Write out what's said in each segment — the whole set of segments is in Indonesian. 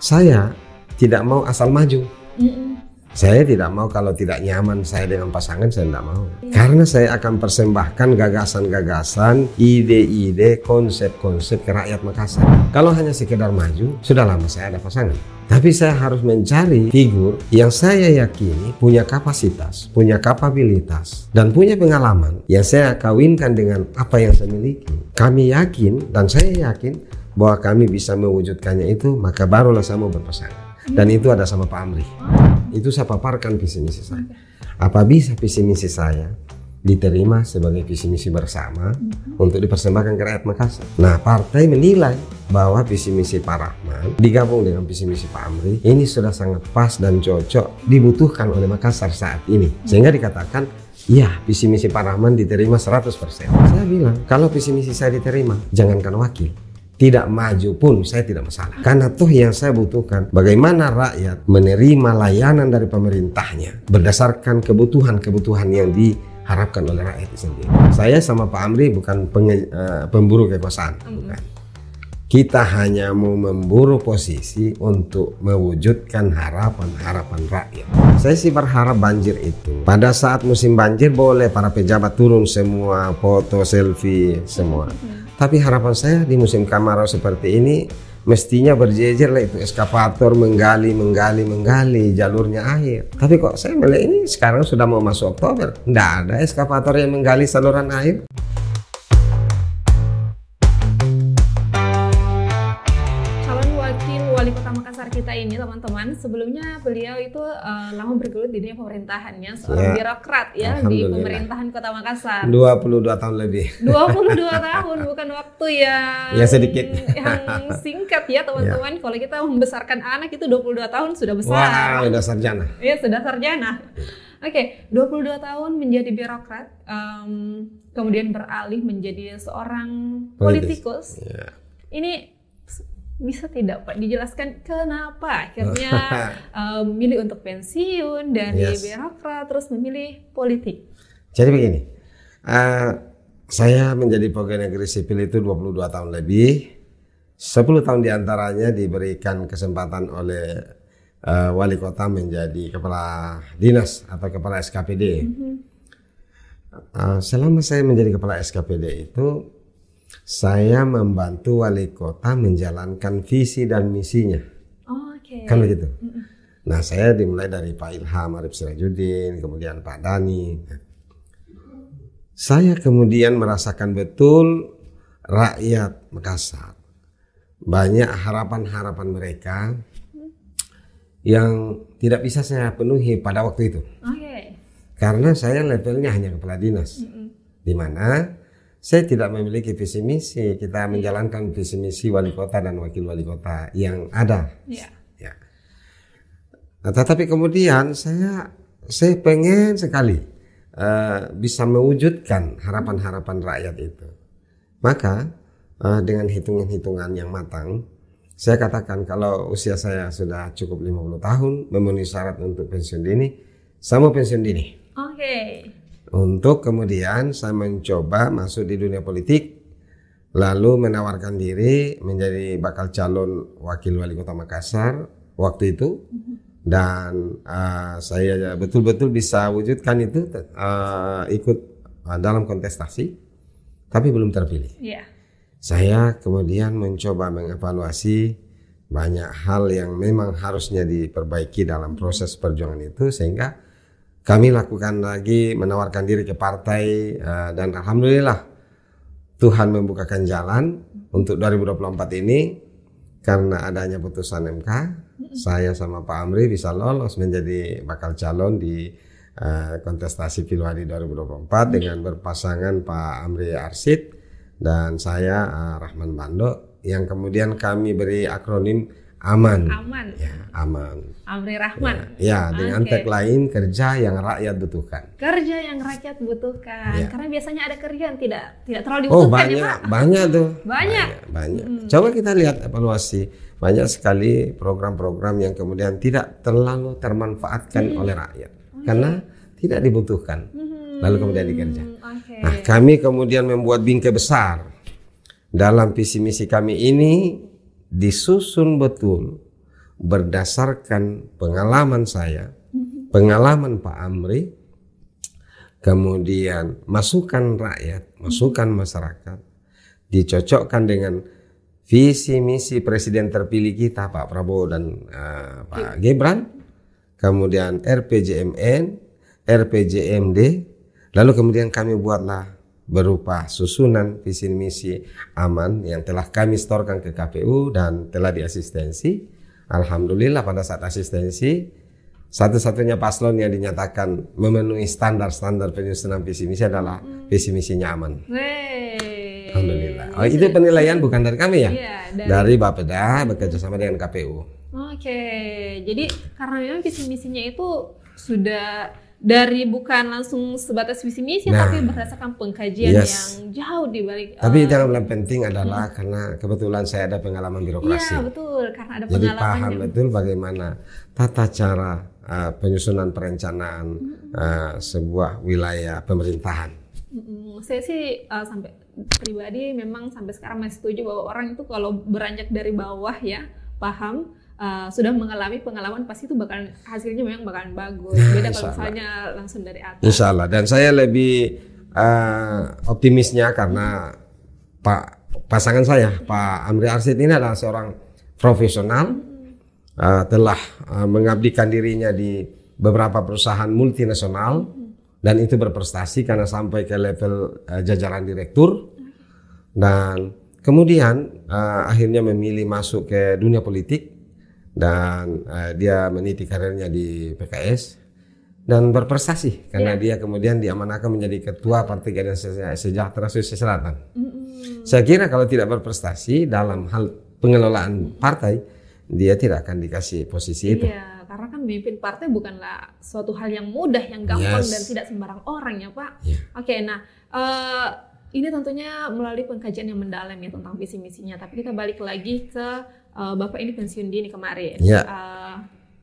saya tidak mau asal maju. Mm-mm. Saya tidak mau kalau tidak nyaman saya dengan pasangan saya tidak mau. Mm. Karena saya akan persembahkan gagasan-gagasan, ide-ide, konsep-konsep ke rakyat Makassar. Kalau hanya sekedar maju, sudah lama saya ada pasangan. Tapi saya harus mencari figur yang saya yakini punya kapasitas, punya kapabilitas, dan punya pengalaman yang saya kawinkan dengan apa yang saya miliki. Kami yakin dan saya yakin bahwa kami bisa mewujudkannya itu, maka barulah saya mau berpesan Dan itu ada sama Pak Amri. Itu saya paparkan visi misi saya. Apa bisa visi misi saya diterima sebagai visi misi bersama untuk dipersembahkan ke rakyat Makassar. Nah, partai menilai bahwa visi misi Pak Rahman digabung dengan visi misi Pak Amri ini sudah sangat pas dan cocok dibutuhkan oleh Makassar saat ini. Sehingga dikatakan Ya, visi misi Pak Rahman diterima 100%. Saya bilang, kalau visi misi saya diterima, jangankan wakil, tidak maju pun saya tidak masalah. Karena tuh yang saya butuhkan bagaimana rakyat menerima layanan dari pemerintahnya berdasarkan kebutuhan-kebutuhan yang diharapkan oleh rakyat sendiri. Saya sama Pak Amri bukan penge, uh, pemburu kekuasaan, mm -hmm. bukan kita hanya mau memburu posisi untuk mewujudkan harapan-harapan rakyat. Saya sih berharap banjir itu. Pada saat musim banjir boleh para pejabat turun semua foto selfie semua. Mm-hmm. Tapi harapan saya di musim kemarau seperti ini mestinya berjejer lah itu eskavator menggali menggali menggali jalurnya air tapi kok saya melihat ini sekarang sudah mau masuk Oktober tidak ada eskavator yang menggali saluran air teman-teman, sebelumnya beliau itu uh, eh, lama bergelut di dunia pemerintahannya, seorang ya. birokrat ya di pemerintahan Kota Makassar. 22 tahun lebih. 22 tahun, bukan waktu yang ya sedikit yang singkat ya teman-teman. Ya. Kalau kita membesarkan anak itu 22 tahun sudah besar. Wah, sudah sarjana. Iya, sudah sarjana. Ya. Oke, okay, 22 tahun menjadi birokrat, um, kemudian beralih menjadi seorang politikus. Ya. Ini bisa tidak Pak dijelaskan kenapa akhirnya memilih milih untuk pensiun dari yes. birokrat terus memilih politik? Jadi begini, uh, saya menjadi pegawai negeri sipil itu 22 tahun lebih. 10 tahun diantaranya diberikan kesempatan oleh uh, wali kota menjadi kepala dinas atau kepala SKPD. Mm -hmm. uh, eh, selama saya menjadi kepala SKPD itu saya membantu wali kota menjalankan visi dan misinya. Oke. Okay. Kan begitu. Nah, saya dimulai dari Pak Ilham Arif Sirajudin, kemudian Pak Dani. Saya kemudian merasakan betul rakyat Makassar. Banyak harapan-harapan mereka yang tidak bisa saya penuhi pada waktu itu. Okay. Karena saya levelnya hanya kepala dinas. Mm -mm. Di mana saya tidak memiliki visi misi. Kita menjalankan visi misi wali kota dan wakil wali kota yang ada. Ya. ya. Nah, tetapi kemudian saya saya pengen sekali uh, bisa mewujudkan harapan-harapan rakyat itu. Maka uh, dengan hitungan-hitungan yang matang, saya katakan kalau usia saya sudah cukup 50 tahun, memenuhi syarat untuk pensiun dini, saya mau pensiun dini. Oke. Okay untuk kemudian saya mencoba masuk di dunia politik lalu menawarkan diri menjadi bakal calon wakil wali kota Makassar waktu itu dan uh, saya ya betul-betul bisa wujudkan itu uh, ikut uh, dalam kontestasi tapi belum terpilih. Yeah. Saya kemudian mencoba mengevaluasi banyak hal yang memang harusnya diperbaiki dalam proses perjuangan itu sehingga kami lakukan lagi menawarkan diri ke partai eh, dan alhamdulillah Tuhan membukakan jalan untuk 2024 ini karena adanya putusan MK saya sama Pak Amri bisa lolos menjadi bakal calon di uh, kontestasi Pilwadi 2024 dengan berpasangan Pak Amri Arsid dan saya eh, Rahman Bando yang kemudian kami beri akronim aman. Aman. Ya, aman. Amri Rahman. Ya, ya dengan okay. tagline kerja yang rakyat butuhkan. Kerja yang rakyat butuhkan. Ya. Karena biasanya ada kerjaan tidak tidak terlalu oh, dibutuhkan oh, banyak, ya, Pak. Banyak tuh. Banyak. Banyak. banyak. Hmm. Coba kita lihat evaluasi. Banyak sekali program-program yang kemudian tidak terlalu termanfaatkan hmm. oleh rakyat. Okay. Oh, iya. Karena tidak dibutuhkan. Hmm. Lalu kemudian dikerja. Okay. Nah, kami kemudian membuat bingkai besar. Dalam visi misi kami ini disusun betul berdasarkan pengalaman saya, pengalaman Pak Amri, kemudian masukan rakyat, masukan masyarakat, dicocokkan dengan visi misi presiden terpilih kita Pak Prabowo dan uh, Pak iya. Gibran, kemudian RPJMN, RPJMD, lalu kemudian kami buatlah berupa susunan visi misi aman yang telah kami storkan ke KPU dan telah diasistensi. Alhamdulillah pada saat asistensi satu-satunya paslon yang dinyatakan memenuhi standar-standar penyusunan visi misi adalah visi misinya aman. Wey. Alhamdulillah. Oh, itu penilaian bukan dari kami ya? Iya, dari, dari Bapeda sama dengan KPU. Oke, jadi karena memang visi misinya itu sudah dari bukan langsung sebatas visi misi nah, tapi berdasarkan pengkajian yes. yang jauh di balik tapi uh, eh, yang paling penting adalah hmm. karena kebetulan saya ada pengalaman birokrasi iya betul karena ada jadi paham yang... betul bagaimana tata cara uh, penyusunan perencanaan hmm. uh, sebuah wilayah pemerintahan hmm, saya sih uh, sampai pribadi memang sampai sekarang masih setuju bahwa orang itu kalau beranjak dari bawah ya paham Eh, sudah mengalami pengalaman pasti itu bakalan hasilnya memang bakalan bagus. Ya, Beda kalau misalnya langsung dari atas. Insya Dan saya lebih uh, optimisnya karena Pak pasangan saya Pak Amri Arsid ini adalah seorang profesional uh, telah uh, mengabdikan dirinya di beberapa perusahaan multinasional dan itu berprestasi karena sampai ke level uh, jajaran direktur dan kemudian uh, akhirnya memilih masuk ke dunia politik dan uh, dia meniti karirnya di PKS dan berprestasi karena yeah. dia kemudian diamanahkan menjadi ketua Partai Keadilan Sejahtera Sulawesi Selatan. Mm-hmm. Saya kira kalau tidak berprestasi dalam hal pengelolaan partai, dia tidak akan dikasih posisi iya, itu. karena kan memimpin partai bukanlah suatu hal yang mudah, yang gampang yes. dan tidak sembarang orang ya Pak. Yeah. Oke, okay, nah uh, ini tentunya melalui pengkajian yang mendalam ya tentang visi misinya. Tapi kita balik lagi ke uh, Bapak ini pensiun dini kemarin. Yeah. Ya. Uh,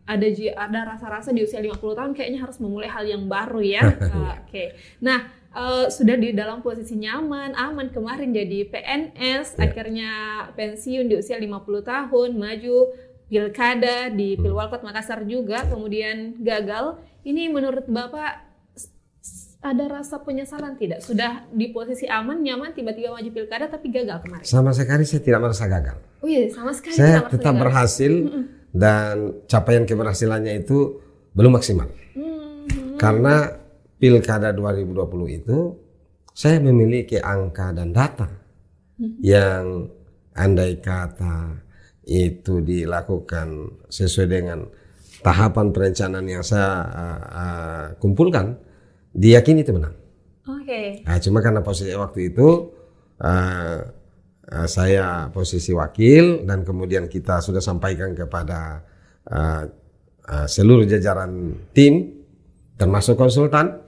ada ada rasa-rasa di usia 50 tahun kayaknya harus memulai hal yang baru ya. uh, Oke. Okay. Nah, uh, sudah di dalam posisi nyaman, aman kemarin jadi PNS, yeah. akhirnya pensiun di usia 50 tahun, maju pilkada di hmm. Pilwalkot Makassar juga, kemudian gagal. Ini menurut Bapak ada rasa penyesalan tidak? Sudah di posisi aman, nyaman, tiba-tiba maju pilkada tapi gagal kemarin. Sama sekali saya tidak merasa gagal. Oh iya, sama sekali. Saya tidak tetap berhasil mm dan capaian keberhasilannya itu belum maksimal. Mm -hmm. Karena pilkada 2020 itu saya memiliki angka dan data mm -hmm. yang andai kata itu dilakukan sesuai dengan tahapan perencanaan yang saya uh, uh, kumpulkan diyakini itu menang. Oke. Okay. Nah, cuma karena posisi waktu itu uh, uh, saya posisi wakil dan kemudian kita sudah sampaikan kepada uh, uh, seluruh jajaran tim termasuk konsultan,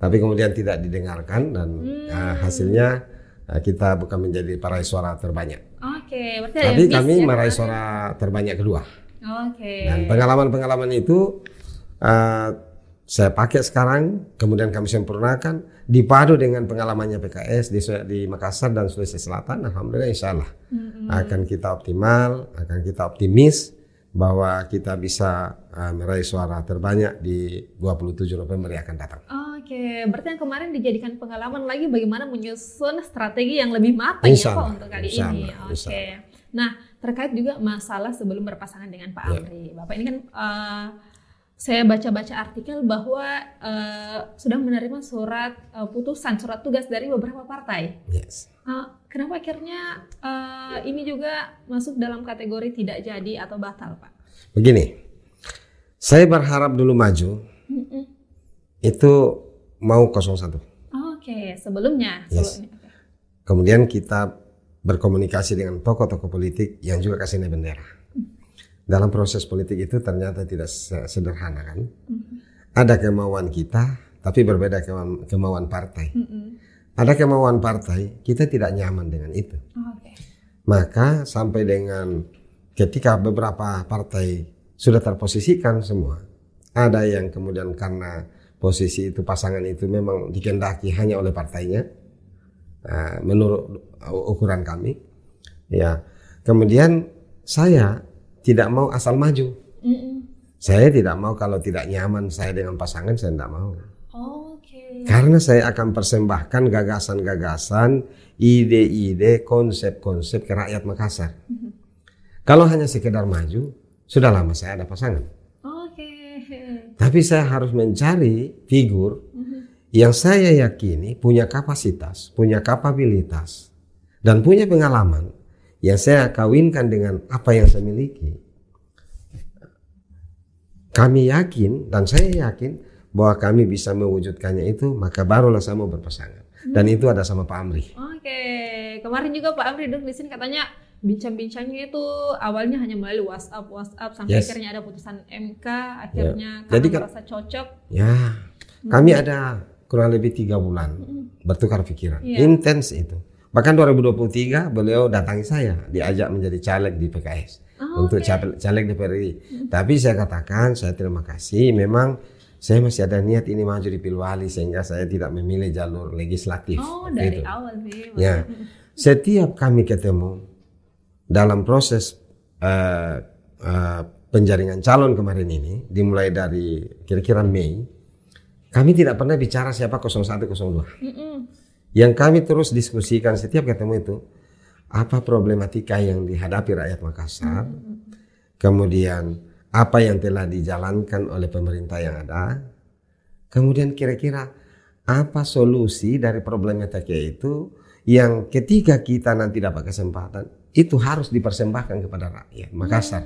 tapi kemudian tidak didengarkan dan hmm. uh, hasilnya uh, kita bukan menjadi para suara terbanyak. Oke. Okay. Tapi kami meraih kan? suara terbanyak kedua. Oke. Okay. Dan pengalaman-pengalaman itu uh, saya pakai sekarang, kemudian kami sempurnakan, dipadu dengan pengalamannya PKS di, di Makassar dan Sulawesi Selatan, Alhamdulillah insya Allah. Mm-hmm. Akan kita optimal, akan kita optimis bahwa kita bisa uh, meraih suara terbanyak di 27 November yang akan datang. Oke, okay. berarti yang kemarin dijadikan pengalaman lagi bagaimana menyusun strategi yang lebih matang ya Pak untuk kali insya ini. Oke. Okay. Nah, terkait juga masalah sebelum berpasangan dengan Pak yeah. Amri. Bapak ini kan uh, saya baca-baca artikel bahwa uh, sedang menerima surat uh, putusan surat tugas dari beberapa partai. Yes. Uh, kenapa akhirnya uh, ini juga masuk dalam kategori tidak jadi atau batal, Pak? Begini, saya berharap dulu maju. Mm -mm. Itu mau 01. Oke, okay, sebelumnya. Yes. Sebelumnya. Kemudian kita berkomunikasi dengan tokoh-tokoh politik yang juga kasih bendera dalam proses politik itu ternyata tidak sederhana kan. Mm-hmm. Ada kemauan kita, tapi berbeda kema- kemauan partai. Mm-hmm. Ada kemauan partai, kita tidak nyaman dengan itu. okay. Maka sampai dengan ketika beberapa partai sudah terposisikan semua, ada yang kemudian karena posisi itu pasangan itu memang dikendaki hanya oleh partainya, eh, menurut ukuran kami, ya. Kemudian saya tidak mau asal maju. Mm -mm. Saya tidak mau kalau tidak nyaman saya dengan pasangan saya tidak mau. Oh, Karena saya akan persembahkan gagasan-gagasan, ide-ide, konsep-konsep ke rakyat Makassar. Mm -hmm. Kalau hanya sekedar maju, sudah lama saya ada pasangan. Oke. Okay. Tapi saya harus mencari figur mm -hmm. yang saya yakini punya kapasitas, punya kapabilitas, dan punya pengalaman ya saya kawinkan dengan apa yang saya miliki. Kami yakin dan saya yakin bahwa kami bisa mewujudkannya itu, maka barulah saya mau berpasangan. Hmm. Dan itu ada sama Pak Amri. Oke, okay. kemarin juga Pak Amri duduk di sini katanya bincang-bincangnya itu awalnya hanya melalui WhatsApp, WhatsApp sampai yes. akhirnya ada putusan MK, ya. akhirnya ya. kami Jadi, merasa cocok. Ya, kami hmm. ada kurang lebih tiga bulan hmm. bertukar pikiran, ya. intens itu Bahkan 2023 beliau datangi saya, diajak menjadi caleg di PKS oh, ah, untuk okay. caleg, caleg DPRI. Hmm. Tapi saya katakan saya terima kasih memang saya masih ada niat ini maju di Pilwali sehingga saya tidak memilih jalur legislatif. Oh, dari itu. awal sih. Ya. Setiap kami ketemu dalam proses uh, uh, penjaringan calon kemarin ini dimulai dari kira-kira Mei, kami tidak pernah bicara siapa 0102. Mm -mm yang kami terus diskusikan setiap ketemu itu apa problematika yang dihadapi rakyat Makassar, kemudian apa yang telah dijalankan oleh pemerintah yang ada, kemudian kira-kira apa solusi dari problematika itu yang ketika kita nanti dapat kesempatan itu harus dipersembahkan kepada rakyat Makassar.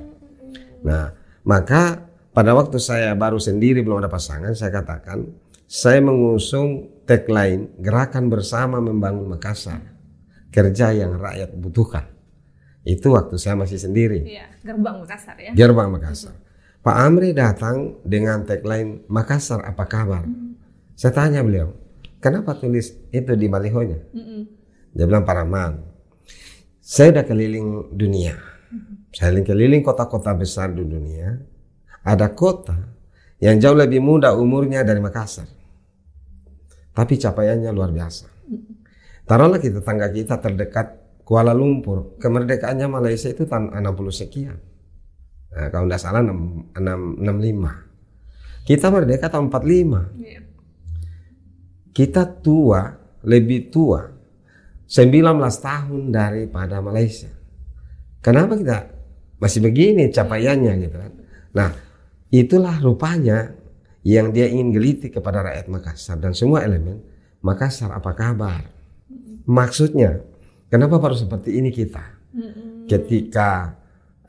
Nah, maka pada waktu saya baru sendiri belum ada pasangan, saya katakan saya mengusung tagline gerakan bersama membangun Makassar kerja yang rakyat butuhkan itu waktu saya masih sendiri ya, gerbang Makassar ya gerbang Makassar hmm. Pak Amri datang dengan tagline Makassar apa kabar hmm. saya tanya beliau kenapa tulis itu di balihonya hmm. dia bilang Paraman man saya udah keliling dunia hmm. saya keliling kota-kota besar di dunia ada kota yang jauh lebih muda umurnya dari Makassar tapi capaiannya luar biasa. Taruhlah kita tangga kita terdekat Kuala Lumpur, kemerdekaannya Malaysia itu tahun 60 sekian. Nah, kalau tidak salah 6, 6, 65. Kita merdeka tahun 45. Iya. Kita tua, lebih tua 19 tahun daripada Malaysia. Kenapa kita masih begini capaiannya gitu kan? Nah, itulah rupanya yang dia ingin geliti kepada rakyat Makassar dan semua elemen Makassar apa kabar? Maksudnya, kenapa baru seperti ini kita? Ketika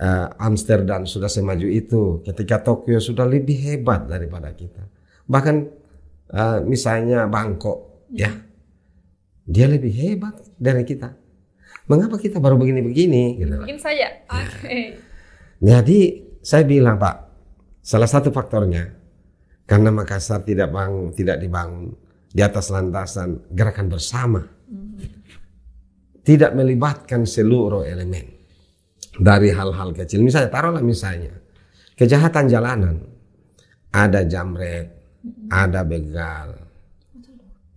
uh, Amsterdam sudah semaju itu, ketika Tokyo sudah lebih hebat daripada kita, bahkan uh, misalnya Bangkok, ya, dia lebih hebat dari kita. Mengapa kita baru begini-begini? Gitu Mungkin saja. Ya. Okay. Jadi saya bilang Pak, salah satu faktornya karena Makassar tidak bangun, tidak dibangun di atas landasan gerakan bersama. Tidak melibatkan seluruh elemen dari hal-hal kecil. Misalnya taruhlah misalnya kejahatan jalanan. Ada jamret, ada begal,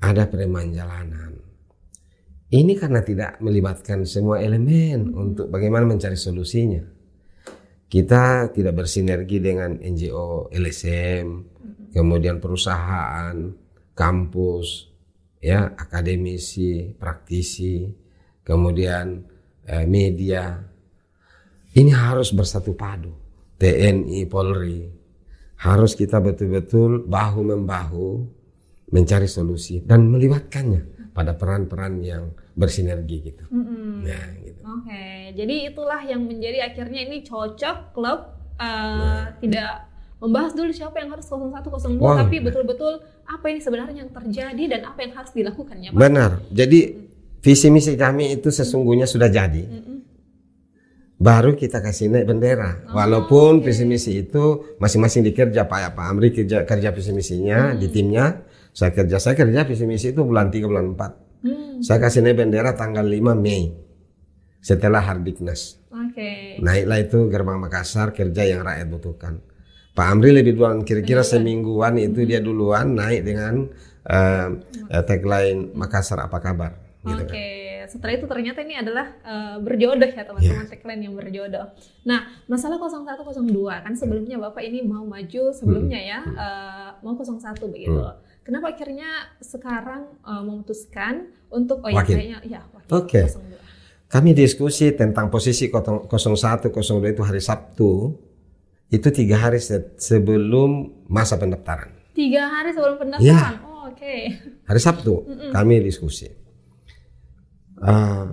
ada preman jalanan. Ini karena tidak melibatkan semua elemen untuk bagaimana mencari solusinya kita tidak bersinergi dengan NGO LSM, kemudian perusahaan, kampus, ya akademisi, praktisi, kemudian eh, media. Ini harus bersatu padu. TNI, Polri harus kita betul-betul bahu membahu mencari solusi dan melibatkannya pada peran-peran yang bersinergi gitu. Mm -hmm. Nah, gitu. Oke, okay. jadi itulah yang menjadi akhirnya ini cocok klub uh, nah. tidak membahas dulu siapa yang harus 01 02 wow. tapi betul-betul apa ini sebenarnya yang terjadi dan apa yang harus dilakukannya Pak. Benar. Jadi visi misi kami itu sesungguhnya hmm. sudah jadi. Hmm. Baru kita kasih naik bendera. Oh, Walaupun okay. visi misi itu masing-masing dikerja Pak ya Pak Amri kerja kerja visi misinya hmm. di timnya. Saya kerja saya kerja visi misi itu bulan 3 bulan 4 Hmm. Saya kasih naik bendera tanggal 5 Mei setelah Hardiknas. Okay. Naiklah itu gerbang Makassar kerja yang rakyat butuhkan. Pak Amri lebih duluan kira-kira semingguan itu hmm. dia duluan naik dengan uh, tagline Makassar apa kabar. Gitu kan. Oke. Okay. Kan setelah itu ternyata ini adalah uh, berjodoh ya teman-teman yeah. tagline yang berjodoh. Nah, masalah 0102 kan sebelumnya Bapak ini mau maju sebelumnya hmm. ya uh, mau 01 begitu. Hmm. Kenapa akhirnya sekarang uh, memutuskan untuk oh iya, wakil. ya ya wakil okay. Kami diskusi tentang posisi 01 02 itu hari Sabtu. Itu tiga hari sebelum masa pendaftaran. Tiga hari sebelum pendaftaran. Ya. Oh, Oke. Okay. Hari Sabtu mm -mm. kami diskusi. Uh,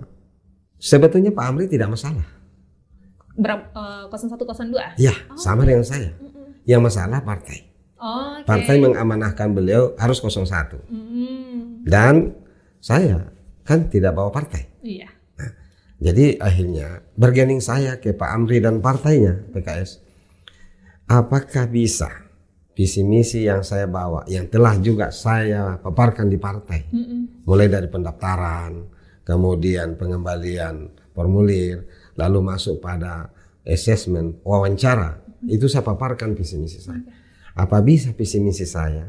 sebetulnya Pak Amri tidak masalah. Berapa? Uh, 0102. Ya, oh, sama okay. dengan saya. Mm -mm. Yang masalah partai okay. Partai mengamanahkan beliau harus 01. Mm. Mm-hmm. Dan saya kan tidak bawa partai. Iya. Nah, jadi akhirnya bergening saya ke Pak Amri dan partainya PKS. Apakah bisa visi misi yang saya bawa yang telah juga saya paparkan di partai. Mm -mm. Mulai dari pendaftaran, kemudian pengembalian formulir, lalu masuk pada assessment wawancara. Itu saya paparkan visi misi saya. Okay apa bisa visi misi saya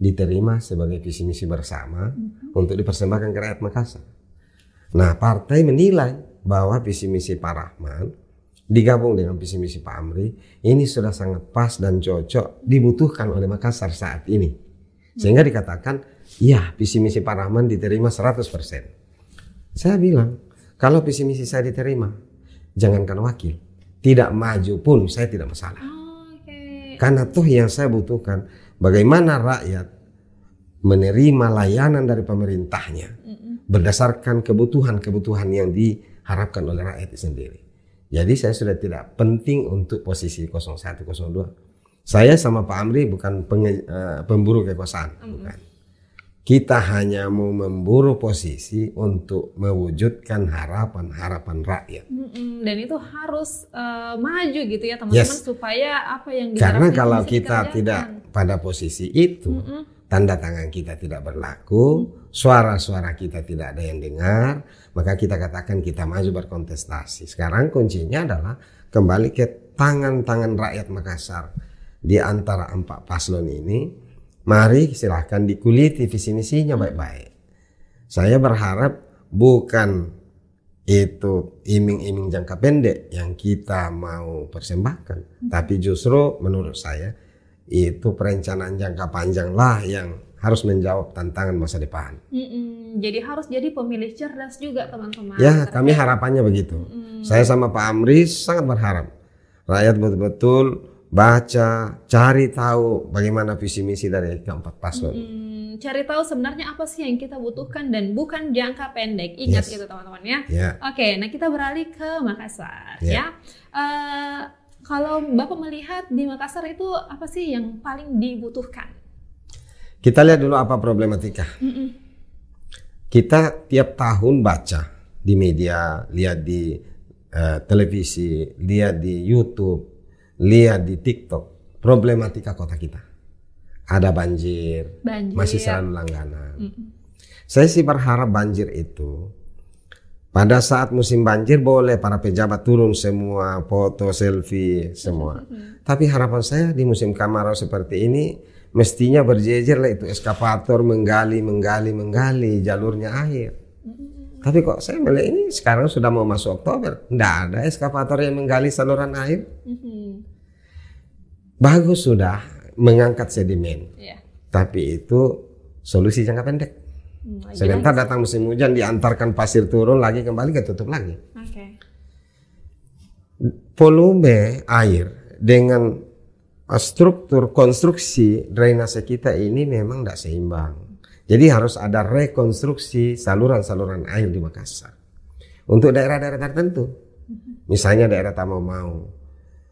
diterima sebagai visi misi bersama mm-hmm. untuk dipersembahkan ke rakyat Makassar? Nah, partai menilai bahwa visi misi Pak Rahman digabung dengan visi misi Pak Amri ini sudah sangat pas dan cocok dibutuhkan oleh Makassar saat ini. Mm-hmm. Sehingga dikatakan, ya visi misi Pak Rahman diterima 100%. Saya bilang, kalau visi misi saya diterima, jangankan wakil, tidak maju pun saya tidak masalah. Oh karena tuh yang saya butuhkan bagaimana rakyat menerima layanan dari pemerintahnya berdasarkan kebutuhan-kebutuhan yang diharapkan oleh rakyat itu sendiri. Jadi saya sudah tidak penting untuk posisi 0102. Saya sama Pak Amri bukan penge, uh, pemburu kekuasaan, mm -hmm. bukan. Kita hanya mau memburu posisi untuk mewujudkan harapan-harapan rakyat. Dan itu harus uh, maju gitu ya teman-teman yes. supaya apa yang diharapkan Karena kalau kita dikerjakan. tidak pada posisi itu, mm -mm. tanda tangan kita tidak berlaku, suara-suara kita tidak ada yang dengar, maka kita katakan kita maju berkontestasi. Sekarang kuncinya adalah kembali ke tangan-tangan rakyat Makassar di antara empat paslon ini Mari silahkan dikuliti visi misinya baik-baik. Saya berharap bukan itu iming-iming jangka pendek yang kita mau persembahkan, hmm. tapi justru menurut saya itu perencanaan jangka panjanglah yang harus menjawab tantangan masa depan. Hmm, Jadi harus jadi pemilih cerdas juga teman-teman. Ya, kami harapannya begitu. Hmm. Saya sama Pak Amri sangat berharap rakyat betul-betul baca, cari tahu bagaimana visi misi dari keempat paslon. Hmm, cari tahu sebenarnya apa sih yang kita butuhkan dan bukan jangka pendek. Ingat yes. itu teman-teman ya. Yeah. Oke, okay, nah kita beralih ke Makassar yeah. ya. Uh, kalau Bapak melihat di Makassar itu apa sih yang paling dibutuhkan? Kita lihat dulu apa problematika. Mm -mm. Kita tiap tahun baca di media, lihat di uh, televisi, lihat di YouTube lihat di TikTok problematika kota kita. Ada banjir, banjir. masih saran langganan. Mm Saya sih berharap banjir itu pada saat musim banjir boleh para pejabat turun semua foto selfie semua. Mm Tapi harapan saya di musim kemarau seperti ini mestinya berjejer lah itu eskavator menggali menggali menggali jalurnya air. Mm Tapi kok saya melihat ini sekarang sudah mau masuk Oktober, tidak ada eskavator yang menggali saluran air. Mm Bagus sudah mengangkat sedimen. Yeah. Tapi itu solusi jangka pendek. Hmm, Sebentar datang musim hujan diantarkan pasir turun lagi kembali ketutup lagi. Okay. Volume air dengan struktur konstruksi drainase kita ini memang tidak seimbang. Jadi harus ada rekonstruksi saluran-saluran air di Makassar untuk daerah-daerah tertentu. Mm-hmm. Misalnya daerah Tamau Mau,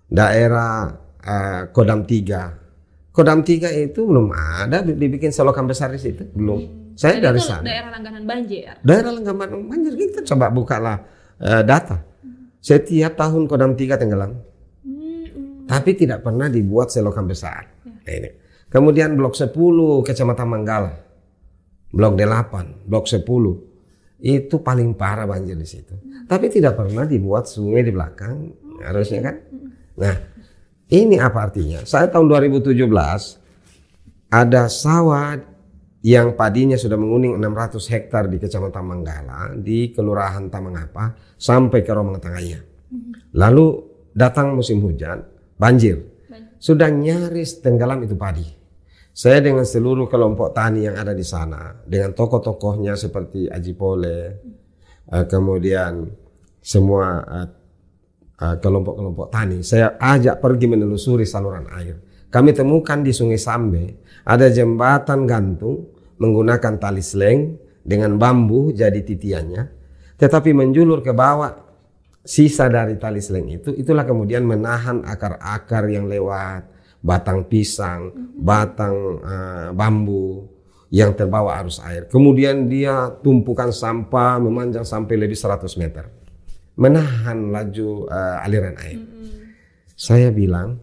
daerah uh, Kodam 3. Kodam 3 itu belum ada dibikin selokan besar di situ, belum. Hmm. Saya Jadi dari sana. Daerah langganan banjir. Daerah langganan banjir kita coba bukalah uh, data. Hmm. Setiap tahun Kodam 3 tenggelam. Hmm. Tapi tidak pernah dibuat selokan besar. Ya. Nah, ini. Kemudian blok 10 Kecamatan Manggala. Blok 8, blok 10. Itu paling parah banjir di situ. Hmm. Tapi tidak pernah dibuat sungai di belakang. Harusnya kan. Hmm. Nah, ini apa artinya? Saya tahun 2017 ada sawah yang padinya sudah menguning 600 hektar di Kecamatan Manggala, di Kelurahan Tamangapa sampai ke Romang Tengahnya. Mhm. Lalu datang musim hujan, banjir. Sudah nyaris tenggelam itu padi. Saya dengan seluruh kelompok tani yang ada di sana, dengan tokoh-tokohnya seperti Aji Pole, mhm. eh, kemudian semua eh, Ah, kelompok-kelompok tani. Saya ajak pergi menelusuri saluran air. Kami temukan di Sungai Sambe ada jembatan gantung menggunakan tali seleng dengan bambu jadi titiannya, tetapi menjulur ke bawah sisa dari tali seleng itu itulah kemudian menahan akar-akar yang lewat, batang pisang, mhm. batang uh, bambu yang terbawa arus air. Kemudian dia tumpukan sampah memanjang sampai lebih 100 meter menahan laju uh, aliran air. Mm -hmm. Saya bilang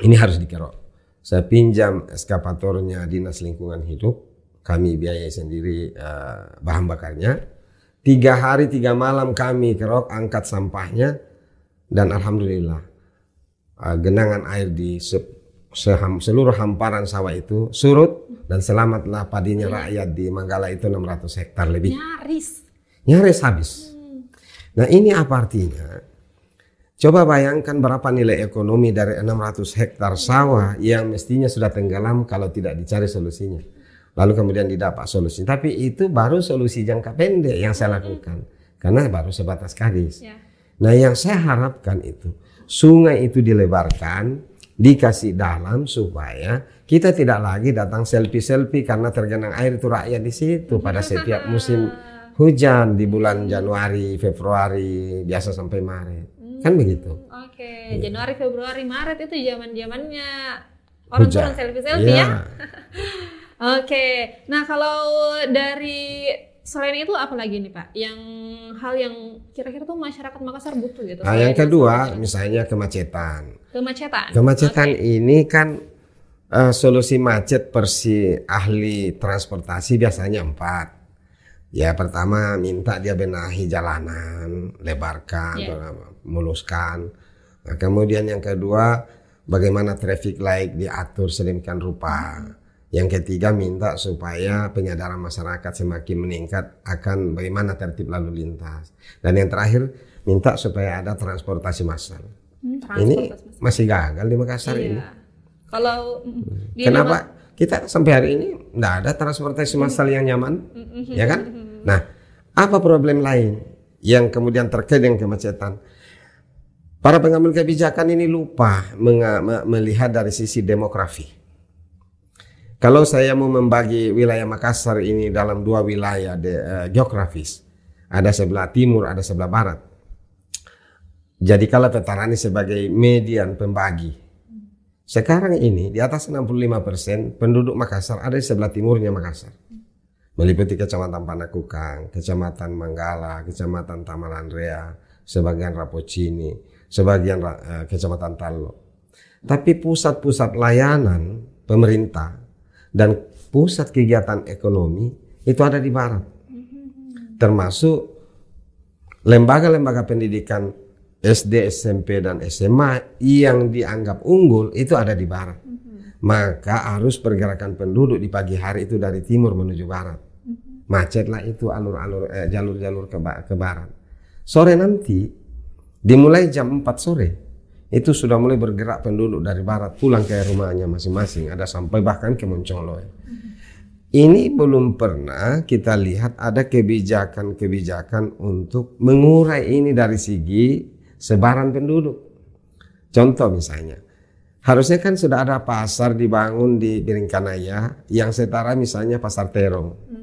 ini harus dikerok. Saya pinjam eskapatornya Dinas Lingkungan Hidup, kami biaya sendiri uh, bahan bakarnya. Tiga hari tiga malam kami kerok angkat sampahnya dan alhamdulillah uh, genangan air di se se seluruh hamparan sawah itu surut dan selamatlah padinya iya. rakyat di Manggala itu 600 hektar lebih. Nyaris. Nyaris habis. Nah ini apa artinya? Coba bayangkan berapa nilai ekonomi dari 600 hektar sawah yang mestinya sudah tenggelam kalau tidak dicari solusinya. Lalu kemudian didapat solusi. Tapi itu baru solusi jangka pendek yang saya lakukan. Karena baru sebatas kadis. Ya. Nah yang saya harapkan itu sungai itu dilebarkan, dikasih dalam supaya kita tidak lagi datang selfie-selfie karena tergenang air itu rakyat di situ pada setiap musim hujan di bulan Januari, Februari, biasa sampai Maret. Kan hmm. Kan begitu. Oke, okay. Ya. Januari, Februari, Maret itu zaman-zamannya orang orang selfie-selfie iya. ya. ya? Oke. Okay. Nah, kalau dari selain itu apa lagi nih Pak? Yang hal yang kira-kira tuh masyarakat Makassar butuh gitu. Nah, yang kedua misalnya kemacetan. Kemacetan. Kemacetan okay. ini kan uh, solusi macet versi ahli transportasi biasanya empat. Ya pertama minta dia benahi jalanan, lebarkan, yeah. muluskan. Nah, kemudian yang kedua bagaimana traffic light diatur sedemikian rupa. Yang ketiga minta supaya penyadaran masyarakat semakin meningkat akan bagaimana tertib lalu lintas. Dan yang terakhir minta supaya ada transportasi massal. Hmm, ini masih gagal di Makassar iya. ini. Kalau mm, hmm. kenapa? Kita sampai hari ini tidak ada transportasi hmm. massal yang nyaman, ya kan? Nah, apa problem lain yang kemudian terkait dengan kemacetan? Para pengambil kebijakan ini lupa melihat dari sisi demografi. Kalau saya mau membagi wilayah Makassar ini dalam dua wilayah de, uh, geografis, ada sebelah timur, ada sebelah barat. Jadi kalau Petarani sebagai median pembagi. Sekarang ini di atas 65% penduduk Makassar ada di sebelah timurnya Makassar meliputi Kecamatan Panakukang, Kecamatan Manggala, Kecamatan Taman Andrea, sebagian Rapocini, sebagian uh, Kecamatan Talo. Tapi pusat-pusat layanan pemerintah dan pusat kegiatan ekonomi itu ada di barat. Mm-hmm. Termasuk lembaga-lembaga pendidikan SD, SMP, dan SMA yang dianggap unggul itu ada di barat. Mm-hmm. Maka arus pergerakan penduduk di pagi hari itu dari timur menuju barat macetlah itu alur-alur eh, jalur-jalur ke, ke barat. Sore nanti dimulai jam 4 sore itu sudah mulai bergerak penduduk dari barat pulang ke rumahnya masing-masing ada sampai bahkan ke Moncoloy. Ini belum pernah kita lihat ada kebijakan-kebijakan untuk mengurai ini dari segi sebaran penduduk. Contoh misalnya, harusnya kan sudah ada pasar dibangun di Biringkanaya yang setara misalnya pasar Terong. Hmm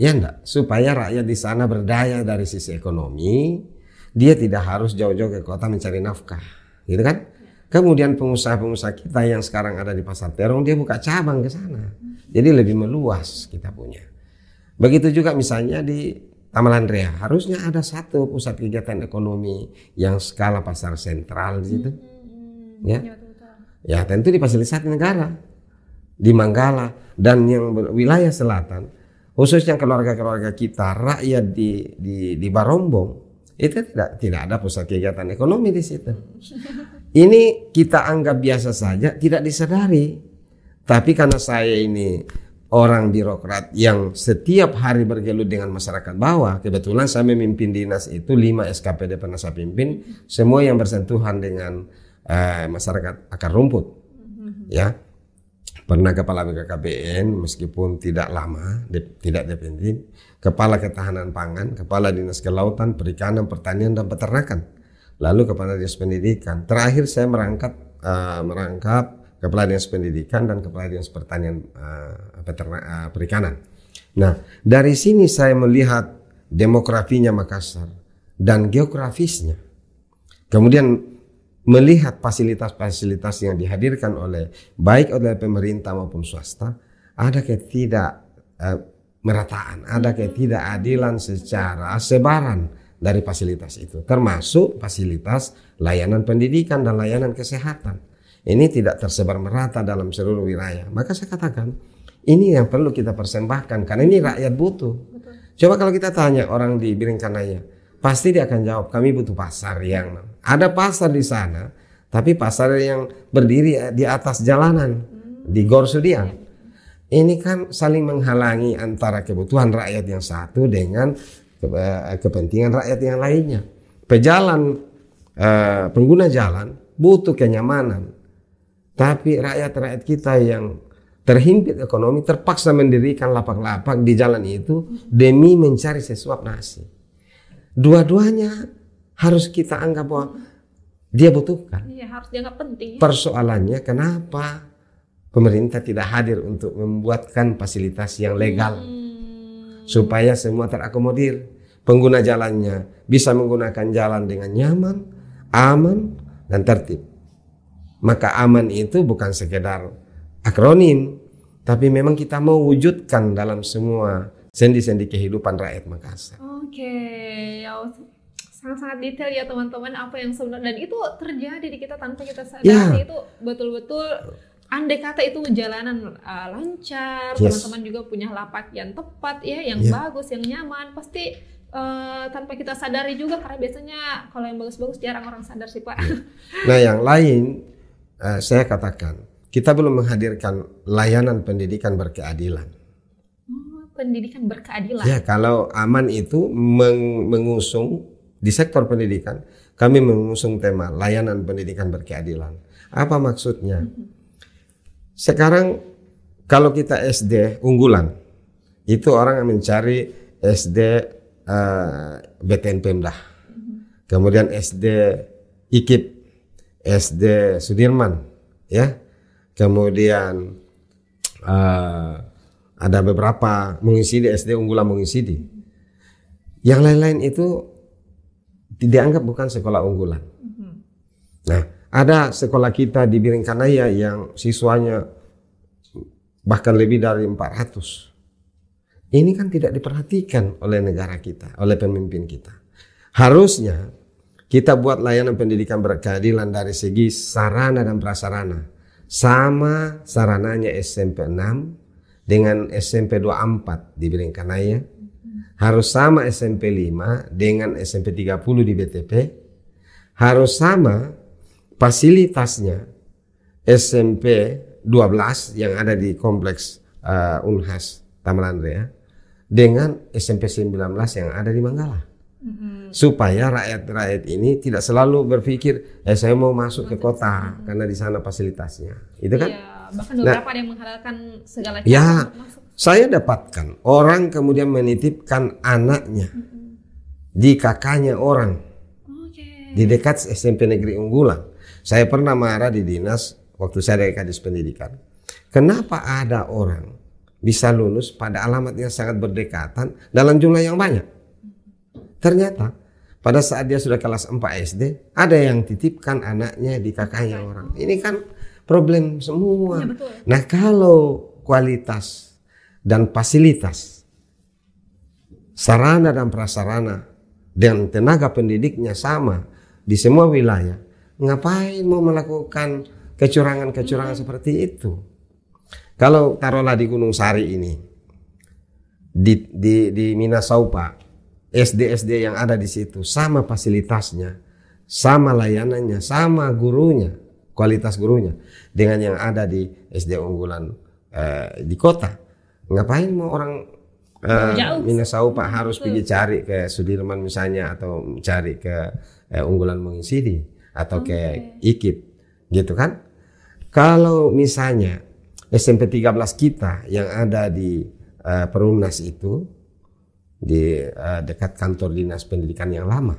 Ya enggak? Supaya rakyat di sana berdaya dari sisi ekonomi, dia tidak harus jauh-jauh ke kota mencari nafkah. Gitu kan? Kemudian pengusaha-pengusaha kita yang sekarang ada di pasar terong, dia buka cabang ke sana. Jadi lebih meluas kita punya. Begitu juga misalnya di Tamalandria harusnya ada satu pusat kegiatan ekonomi yang skala pasar sentral di situ. Hmm, ya, hmm, hmm. Iya, ya tentu di fasilitas negara di Manggala dan yang wilayah selatan khususnya keluarga-keluarga kita, rakyat di di di Barombong itu tidak tidak ada pusat kegiatan ekonomi di situ. Ini kita anggap biasa saja, tidak disadari. Tapi karena saya ini orang birokrat yang setiap hari bergelut dengan masyarakat bawah, kebetulan saya memimpin dinas itu lima SKPD pernah saya pimpin, semua yang bersentuhan dengan eh, masyarakat akar rumput. Ya, Pernah kepala BKKBN meskipun tidak lama, de, tidak definitif, kepala ketahanan pangan, kepala dinas kelautan, perikanan, pertanian dan peternakan. Lalu kepala dinas pendidikan. Terakhir saya merangkap uh, merangkap kepala dinas pendidikan dan kepala dinas pertanian uh, eh, peternak, uh, eh, perikanan. Nah, dari sini saya melihat demografinya Makassar dan geografisnya. Kemudian melihat fasilitas-fasilitas yang dihadirkan oleh baik oleh pemerintah maupun swasta ada ketidak eh, merataan, ada ketidakadilan secara sebaran dari fasilitas itu, termasuk fasilitas layanan pendidikan dan layanan kesehatan. Ini tidak tersebar merata dalam seluruh wilayah. Maka saya katakan, ini yang perlu kita persembahkan karena ini rakyat butuh. Betul. Coba kalau kita tanya orang di Biringkanaya, Pasti dia akan jawab, kami butuh pasar yang ada pasar di sana, tapi pasar yang berdiri di atas jalanan di Gor Sudiang. Ini kan saling menghalangi antara kebutuhan rakyat yang satu dengan eh, kepentingan rakyat yang lainnya. Pejalan eh, pengguna jalan butuh kenyamanan. Tapi rakyat-rakyat kita yang terhimpit ekonomi terpaksa mendirikan lapak-lapak di jalan itu demi mencari sesuap nasi. Dua-duanya harus kita anggap bahwa dia butuhkan. Iya, harus dianggap penting. Ya. Persoalannya kenapa pemerintah tidak hadir untuk membuatkan fasilitas yang legal hmm. supaya semua terakomodir. Pengguna jalannya bisa menggunakan jalan dengan nyaman, aman, dan tertib. Maka aman itu bukan sekedar akronim, tapi memang kita mau wujudkan dalam semua sendi-sendi kehidupan rakyat Makassar. Oke, okay. ya sangat-sangat detail ya teman-teman apa yang sebenarnya dan itu terjadi di kita tanpa kita sadari ya. itu betul-betul andai kata itu jalanan uh, lancar, teman-teman yes. juga punya lapak yang tepat ya, yang yeah. bagus, yang nyaman, pasti uh, tanpa kita sadari juga karena biasanya kalau yang bagus-bagus jarang orang sadar sih pak. Iya. Nah yang lain uh, saya katakan kita belum menghadirkan layanan pendidikan berkeadilan pendidikan berkeadilan. Ya, kalau aman itu meng mengusung di sektor pendidikan, kami mengusung tema layanan pendidikan berkeadilan. Apa maksudnya? Mm-hmm. Sekarang kalau kita SD unggulan, itu orang mencari SD uh, eh, BTN Pemda. Mm-hmm. Kemudian SD IKIP, SD Sudirman, ya. Kemudian eh, ada beberapa mengisi di SD Unggulan mengisi di Yang lain-lain itu dianggap bukan sekolah unggulan. Mm-hmm. Nah, ada sekolah kita di Biringkanaya yang siswanya bahkan lebih dari 400. Ini kan tidak diperhatikan oleh negara kita, oleh pemimpin kita. Harusnya kita buat layanan pendidikan berkeadilan dari segi sarana dan prasarana. Sama sarananya SMP 6, dengan SMP 24 di Bringkanaya harus sama SMP 5 dengan SMP 30 di BTP harus sama fasilitasnya SMP 12 yang ada di kompleks uh, Unhas Tamalandre ya dengan SMP 19 yang ada di Manggala. Mm-hmm. Supaya rakyat-rakyat ini tidak selalu berpikir eh saya mau masuk ke kota karena di sana fasilitasnya. Itu kan? Yeah bahkan nah, beberapa nah, ada yang menghalalkan segala cara ya saya dapatkan orang kemudian menitipkan anaknya di kakaknya orang di dekat SMP Negeri Unggulan saya pernah marah di dinas waktu saya dari kadis pendidikan kenapa ada orang bisa lulus pada alamat yang sangat berdekatan dalam jumlah yang banyak ternyata pada saat dia sudah kelas 4 SD, ada yang titipkan anaknya di kakaknya orang. Ini kan problem semua. Ya, Nah, kalau kualitas dan fasilitas sarana dan prasarana dan tenaga pendidiknya sama di semua wilayah, ngapain mau melakukan kecurangan-kecurangan hmm. seperti itu? Kalau taruhlah di Gunung Sari ini, di di di Minasaupa, SD-SD yang ada di situ sama fasilitasnya, sama layanannya, sama gurunya kualitas gurunya dengan yang ada di SD unggulan uh, di kota. Ngapain mau orang eh, uh, Minasau Pak harus Betul. pergi cari ke Sudirman misalnya atau cari ke uh, unggulan Mengisidi atau okay. ke IKIP gitu kan? Kalau misalnya SMP 13 kita yang ada di uh, Perumnas itu di uh, dekat kantor dinas pendidikan yang lama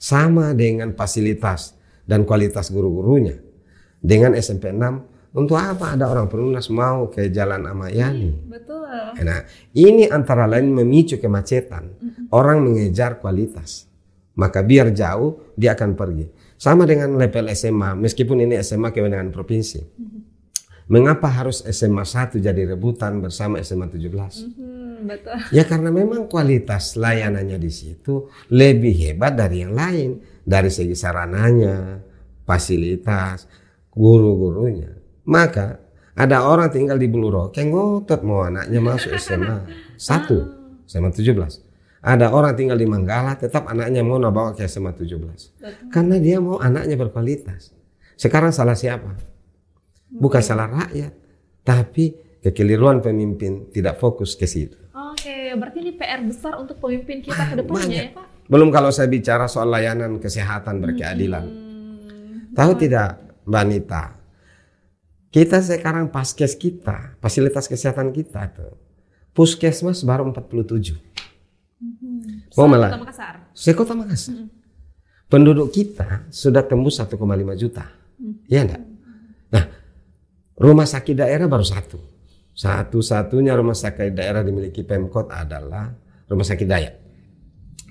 sama dengan fasilitas dan kualitas guru-gurunya dengan SMP 6 untuk apa ada orang perunas mau ke Jalan Amayani? Iya, betul. Nah, ini antara lain memicu kemacetan. Orang mengejar kualitas. Maka biar jauh dia akan pergi. Sama dengan level SMA, meskipun ini SMA kewenangan provinsi. Mengapa harus SMA 1 jadi rebutan bersama SMA 17? betul. Ya karena memang kualitas layanannya di situ lebih hebat dari yang lain dari segi sarananya, fasilitas, guru-gurunya. Maka ada orang tinggal di Buluro, kengotot mau anaknya masuk SMA 1, SMA 17. Ada orang tinggal di Manggala, tetap anaknya mau nabawa ke SMA 17. belas, Karena dia mau anaknya berkualitas. Sekarang salah siapa? Bukan okay. salah rakyat, tapi kekeliruan pemimpin tidak fokus ke situ. Oke, berarti ini PR besar untuk pemimpin kita ke ah, depannya ya Pak? Belum kalau saya bicara soal layanan kesehatan berkeadilan. Hmm. Tahu tidak wanita. Kita sekarang paskes kita, fasilitas kesehatan kita tuh. Puskesmas baru 47. Hmm. Mau malah. Sekota Makassar. Kota Hmm. Penduduk kita sudah tembus 1,5 juta. Mm-hmm. Iya hmm. enggak? Nah, rumah sakit daerah baru satu. Satu-satunya rumah sakit daerah dimiliki Pemkot adalah rumah sakit Dayak.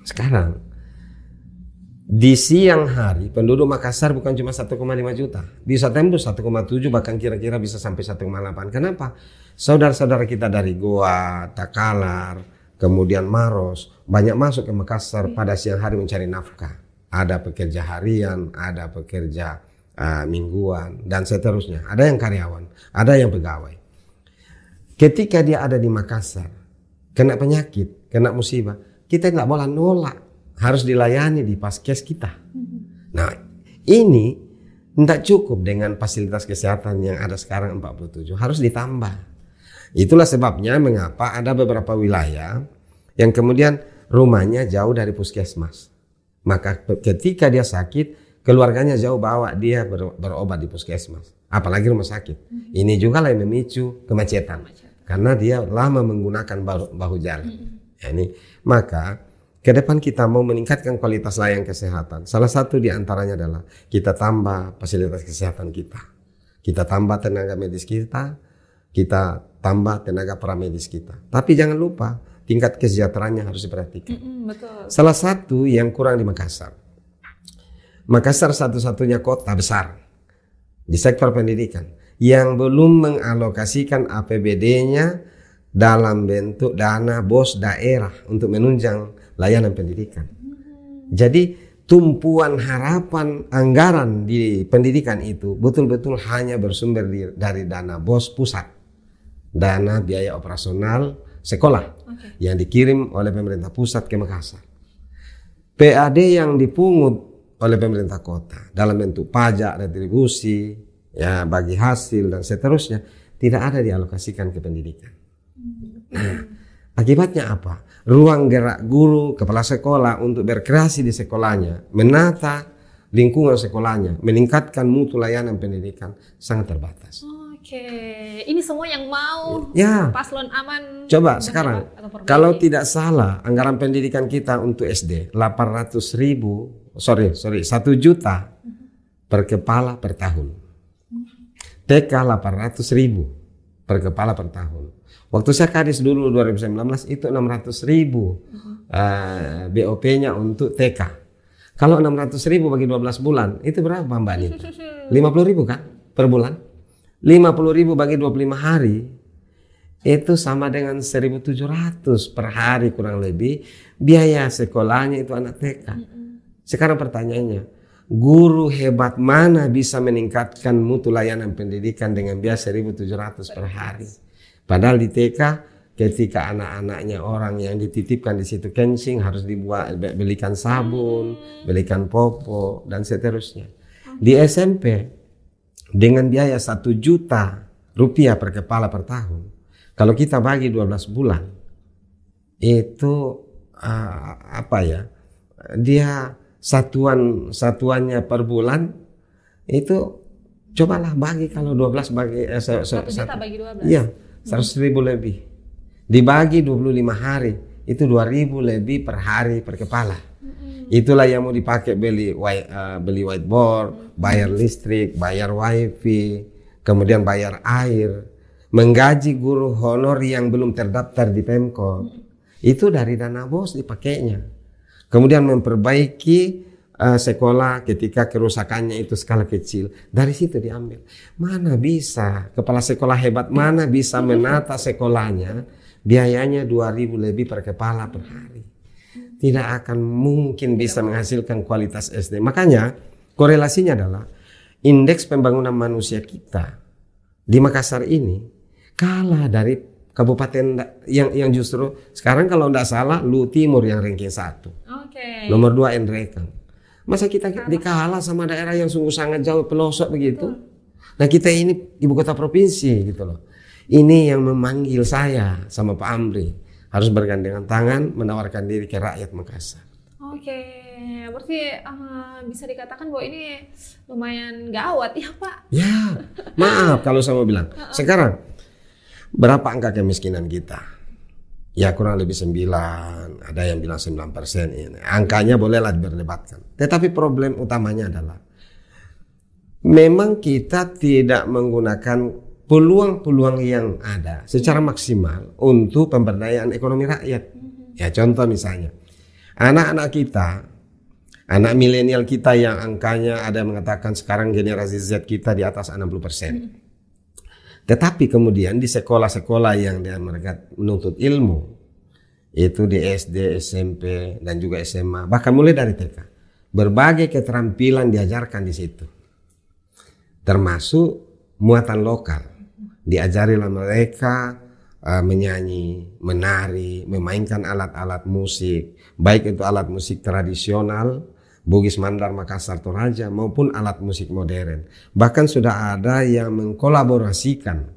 Sekarang di siang hari penduduk Makassar bukan cuma 1,5 juta. Bisa tembus 1,7 bahkan kira-kira bisa sampai 1,8. Kenapa? Saudara-saudara kita dari Goa, Takalar, kemudian Maros, banyak masuk ke Makassar pada siang hari mencari nafkah. Ada pekerja harian, ada pekerja uh, mingguan, dan seterusnya. Ada yang karyawan, ada yang pegawai. Ketika dia ada di Makassar, kena penyakit, kena musibah, kita nggak boleh nolak harus dilayani di paskes kita. Mm-hmm. Nah, ini tidak cukup dengan fasilitas kesehatan yang ada sekarang 47, harus ditambah. Itulah sebabnya mengapa ada beberapa wilayah yang kemudian rumahnya jauh dari puskesmas. Maka ketika dia sakit, keluarganya jauh bawa dia berobat di puskesmas, apalagi rumah sakit. Mm-hmm. Ini juga lah yang memicu kemacetan. Karena dia lama menggunakan bahu, jalan. Mm-hmm. ini maka ke depan kita mau meningkatkan kualitas layanan kesehatan. Salah satu di antaranya adalah kita tambah fasilitas kesehatan kita. Kita tambah tenaga medis kita, kita tambah tenaga paramedis kita. Tapi jangan lupa tingkat kesejahteraannya harus diperhatikan. Mm -mm, betul. Salah satu yang kurang di Makassar. Makassar satu-satunya kota besar di sektor pendidikan yang belum mengalokasikan APBD-nya dalam bentuk dana bos daerah untuk menunjang layanan pendidikan. Jadi tumpuan harapan anggaran di pendidikan itu betul-betul hanya bersumber dari dana BOS pusat, dana biaya operasional sekolah okay. yang dikirim oleh pemerintah pusat ke Makassar. PAD yang dipungut oleh pemerintah kota dalam bentuk pajak, retribusi, ya bagi hasil dan seterusnya tidak ada dialokasikan ke pendidikan. Hmm. Nah, Akibatnya apa? Ruang gerak guru, kepala sekolah untuk berkreasi di sekolahnya, menata lingkungan sekolahnya, meningkatkan mutu layanan pendidikan sangat terbatas. Oke, ini semua yang mau ya. paslon aman. Coba sekarang, kalau tidak salah, anggaran pendidikan kita untuk SD 800 ribu, sorry, sorry, satu juta per kepala per tahun. Hmm. TK 800 ribu per kepala per tahun. Waktu saya kadis dulu 2019 itu 600 ribu uh, eh, BOP-nya untuk TK. Kalau 600 ribu bagi 12 bulan, itu berapa Mbak Nita? 50 ribu kan per bulan? 50 ribu bagi 25 hari, itu sama dengan 1.700 per hari kurang lebih. Biaya sekolahnya itu anak TK. Sekarang pertanyaannya, guru hebat mana bisa meningkatkan mutu layanan pendidikan dengan biaya 1.700 per hari? Padahal di TK ketika anak-anaknya orang yang dititipkan di situ kencing harus dibuat belikan sabun, hmm. belikan popok dan seterusnya. Hmm. Di SMP dengan biaya satu juta rupiah per kepala per tahun. Kalau kita bagi 12 bulan itu uh, apa ya? Dia satuan satuannya per bulan itu cobalah bagi kalau 12 bagi eh, satu, juta bagi 12. Iya 100 ribu lebih. Dibagi 25 hari, itu 2000 lebih per hari per kepala. Itulah yang mau dipakai beli uh, beli whiteboard, bayar listrik, bayar wifi, kemudian bayar air, menggaji guru honor yang belum terdaftar di Pemkot. Mm. Itu dari dana bos dipakainya. Kemudian memperbaiki uh, sekolah ketika kerusakannya itu skala kecil. Dari situ diambil. Mana bisa kepala sekolah hebat, mana bisa menata sekolahnya, biayanya 2000 lebih per kepala per hari. Tidak akan mungkin bisa menghasilkan kualitas SD. Makanya korelasinya adalah indeks pembangunan manusia kita di Makassar ini kalah dari kabupaten yang yang justru sekarang kalau tidak salah Lu Timur yang ranking satu. Okay. Nomor dua Endrekang. Masa kita dikalah sama daerah yang sungguh sangat jauh pelosok begitu? Nah kita ini ibu kota provinsi gitu loh. Ini yang memanggil saya sama Pak Amri harus bergandengan tangan menawarkan diri ke rakyat Makassar. Oke, berarti uh, bisa dikatakan bahwa ini lumayan gawat ya Pak? Ya, maaf kalau saya mau bilang. Sekarang berapa angka kemiskinan kita? ya kurang lebih 9, ada yang bilang 9 persen ini. Angkanya bolehlah berdebatkan. Tetapi problem utamanya adalah memang kita tidak menggunakan peluang-peluang yang ada secara maksimal untuk pemberdayaan ekonomi rakyat. Mm-hmm. Ya contoh misalnya, anak-anak kita, anak milenial kita yang angkanya ada yang mengatakan sekarang generasi Z kita di atas 60 persen. Mm-hmm. Tetapi kemudian di sekolah-sekolah yang dia mereka menuntut ilmu, itu di SD, SMP, dan juga SMA, bahkan mulai dari TK, berbagai keterampilan diajarkan di situ. Termasuk muatan lokal. Diajarilah mereka uh, menyanyi, menari, memainkan alat-alat musik, baik itu alat musik tradisional Bugis Mandar Makassar Toraja maupun alat musik modern. Bahkan sudah ada yang mengkolaborasikan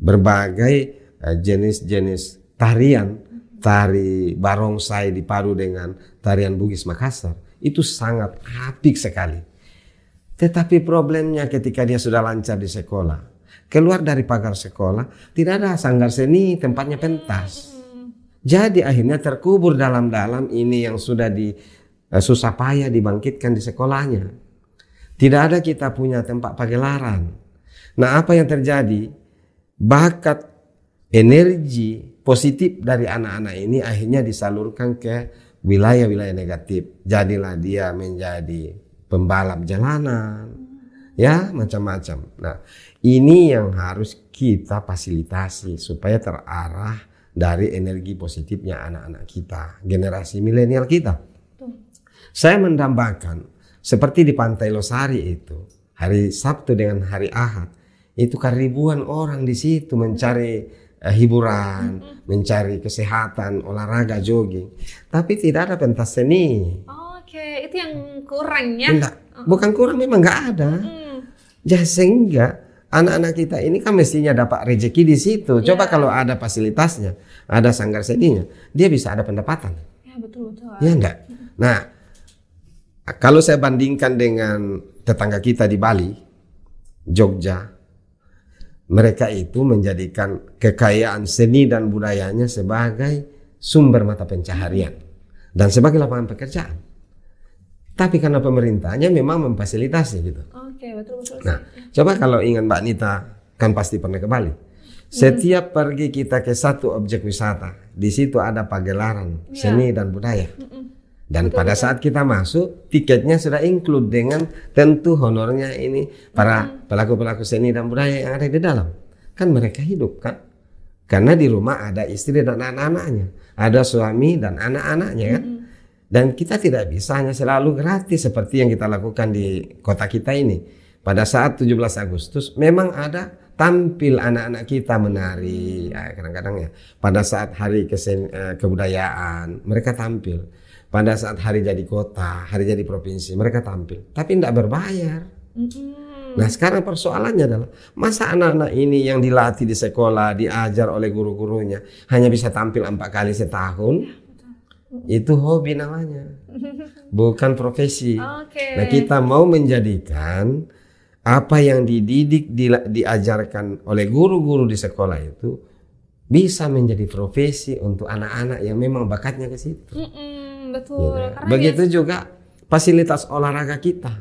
berbagai eh, jenis-jenis tarian, tari barongsai dipadu dengan tarian Bugis Makassar. Itu sangat apik sekali. Tetapi problemnya ketika dia sudah lancar di sekolah, keluar dari pagar sekolah, tidak ada sanggar seni tempatnya pentas. Jadi akhirnya terkubur dalam-dalam ini yang sudah di Eh, susah payah dibangkitkan di sekolahnya. Tidak ada kita punya tempat pagelaran. Nah, apa yang terjadi? Bakat energi positif dari anak-anak ini akhirnya disalurkan ke wilayah-wilayah negatif. Jadilah dia menjadi pembalap jalanan, ya macam-macam. Nah, ini yang harus kita fasilitasi supaya terarah dari energi positifnya anak-anak kita, generasi milenial kita. Saya mendambakan seperti di Pantai Losari itu, hari Sabtu dengan hari Ahad, itu kan ribuan orang di situ mencari uh, hiburan, mm-hmm. mencari kesehatan, olahraga, jogging. Tapi tidak ada pentas seni. Oke, okay. itu yang kurangnya. Enggak, oh. bukan kurang memang nggak ada. Mm. Ya sehingga anak-anak kita ini kan mestinya dapat rejeki di situ. Yeah. Coba kalau ada fasilitasnya, ada sanggar seninya, dia bisa ada pendapatan. Ya betul betul. Ya enggak. Nah, kalau saya bandingkan dengan tetangga kita di Bali, Jogja, mereka itu menjadikan kekayaan seni dan budayanya sebagai sumber mata pencaharian dan sebagai lapangan pekerjaan. Tapi karena pemerintahnya memang memfasilitasi gitu. Oke, betul betul. Nah, coba kalau ingat Mbak Nita kan pasti pernah ke Bali. Setiap hmm. pergi kita ke satu objek wisata, di situ ada pagelaran yeah. seni dan budaya. mm dan pada saat kita masuk, tiketnya sudah include dengan tentu honornya ini para pelaku-pelaku seni dan budaya yang ada di dalam. Kan mereka hidup kan? Karena di rumah ada istri dan anak-anaknya, ada suami dan anak-anaknya kan? Dan kita tidak bisa hanya selalu gratis seperti yang kita lakukan di kota kita ini. Pada saat 17 Agustus memang ada tampil anak-anak kita menari mm. ya, kadang-kadang ya. Pada saat hari kesen, eh, kebudayaan mereka tampil pada saat hari jadi kota, hari jadi provinsi, mereka tampil, tapi tidak berbayar. Nah sekarang persoalannya adalah masa anak-anak ini yang dilatih di sekolah, diajar oleh guru-gurunya hanya bisa tampil empat kali setahun, iya, itu hobi namanya, bukan profesi. Okay. Nah kita mau menjadikan apa yang dididik diajarkan oleh guru-guru di sekolah itu bisa menjadi profesi untuk anak-anak yang memang bakatnya ke situ. Mm -mm betul. Gitu. Begitu biasa... juga fasilitas olahraga kita.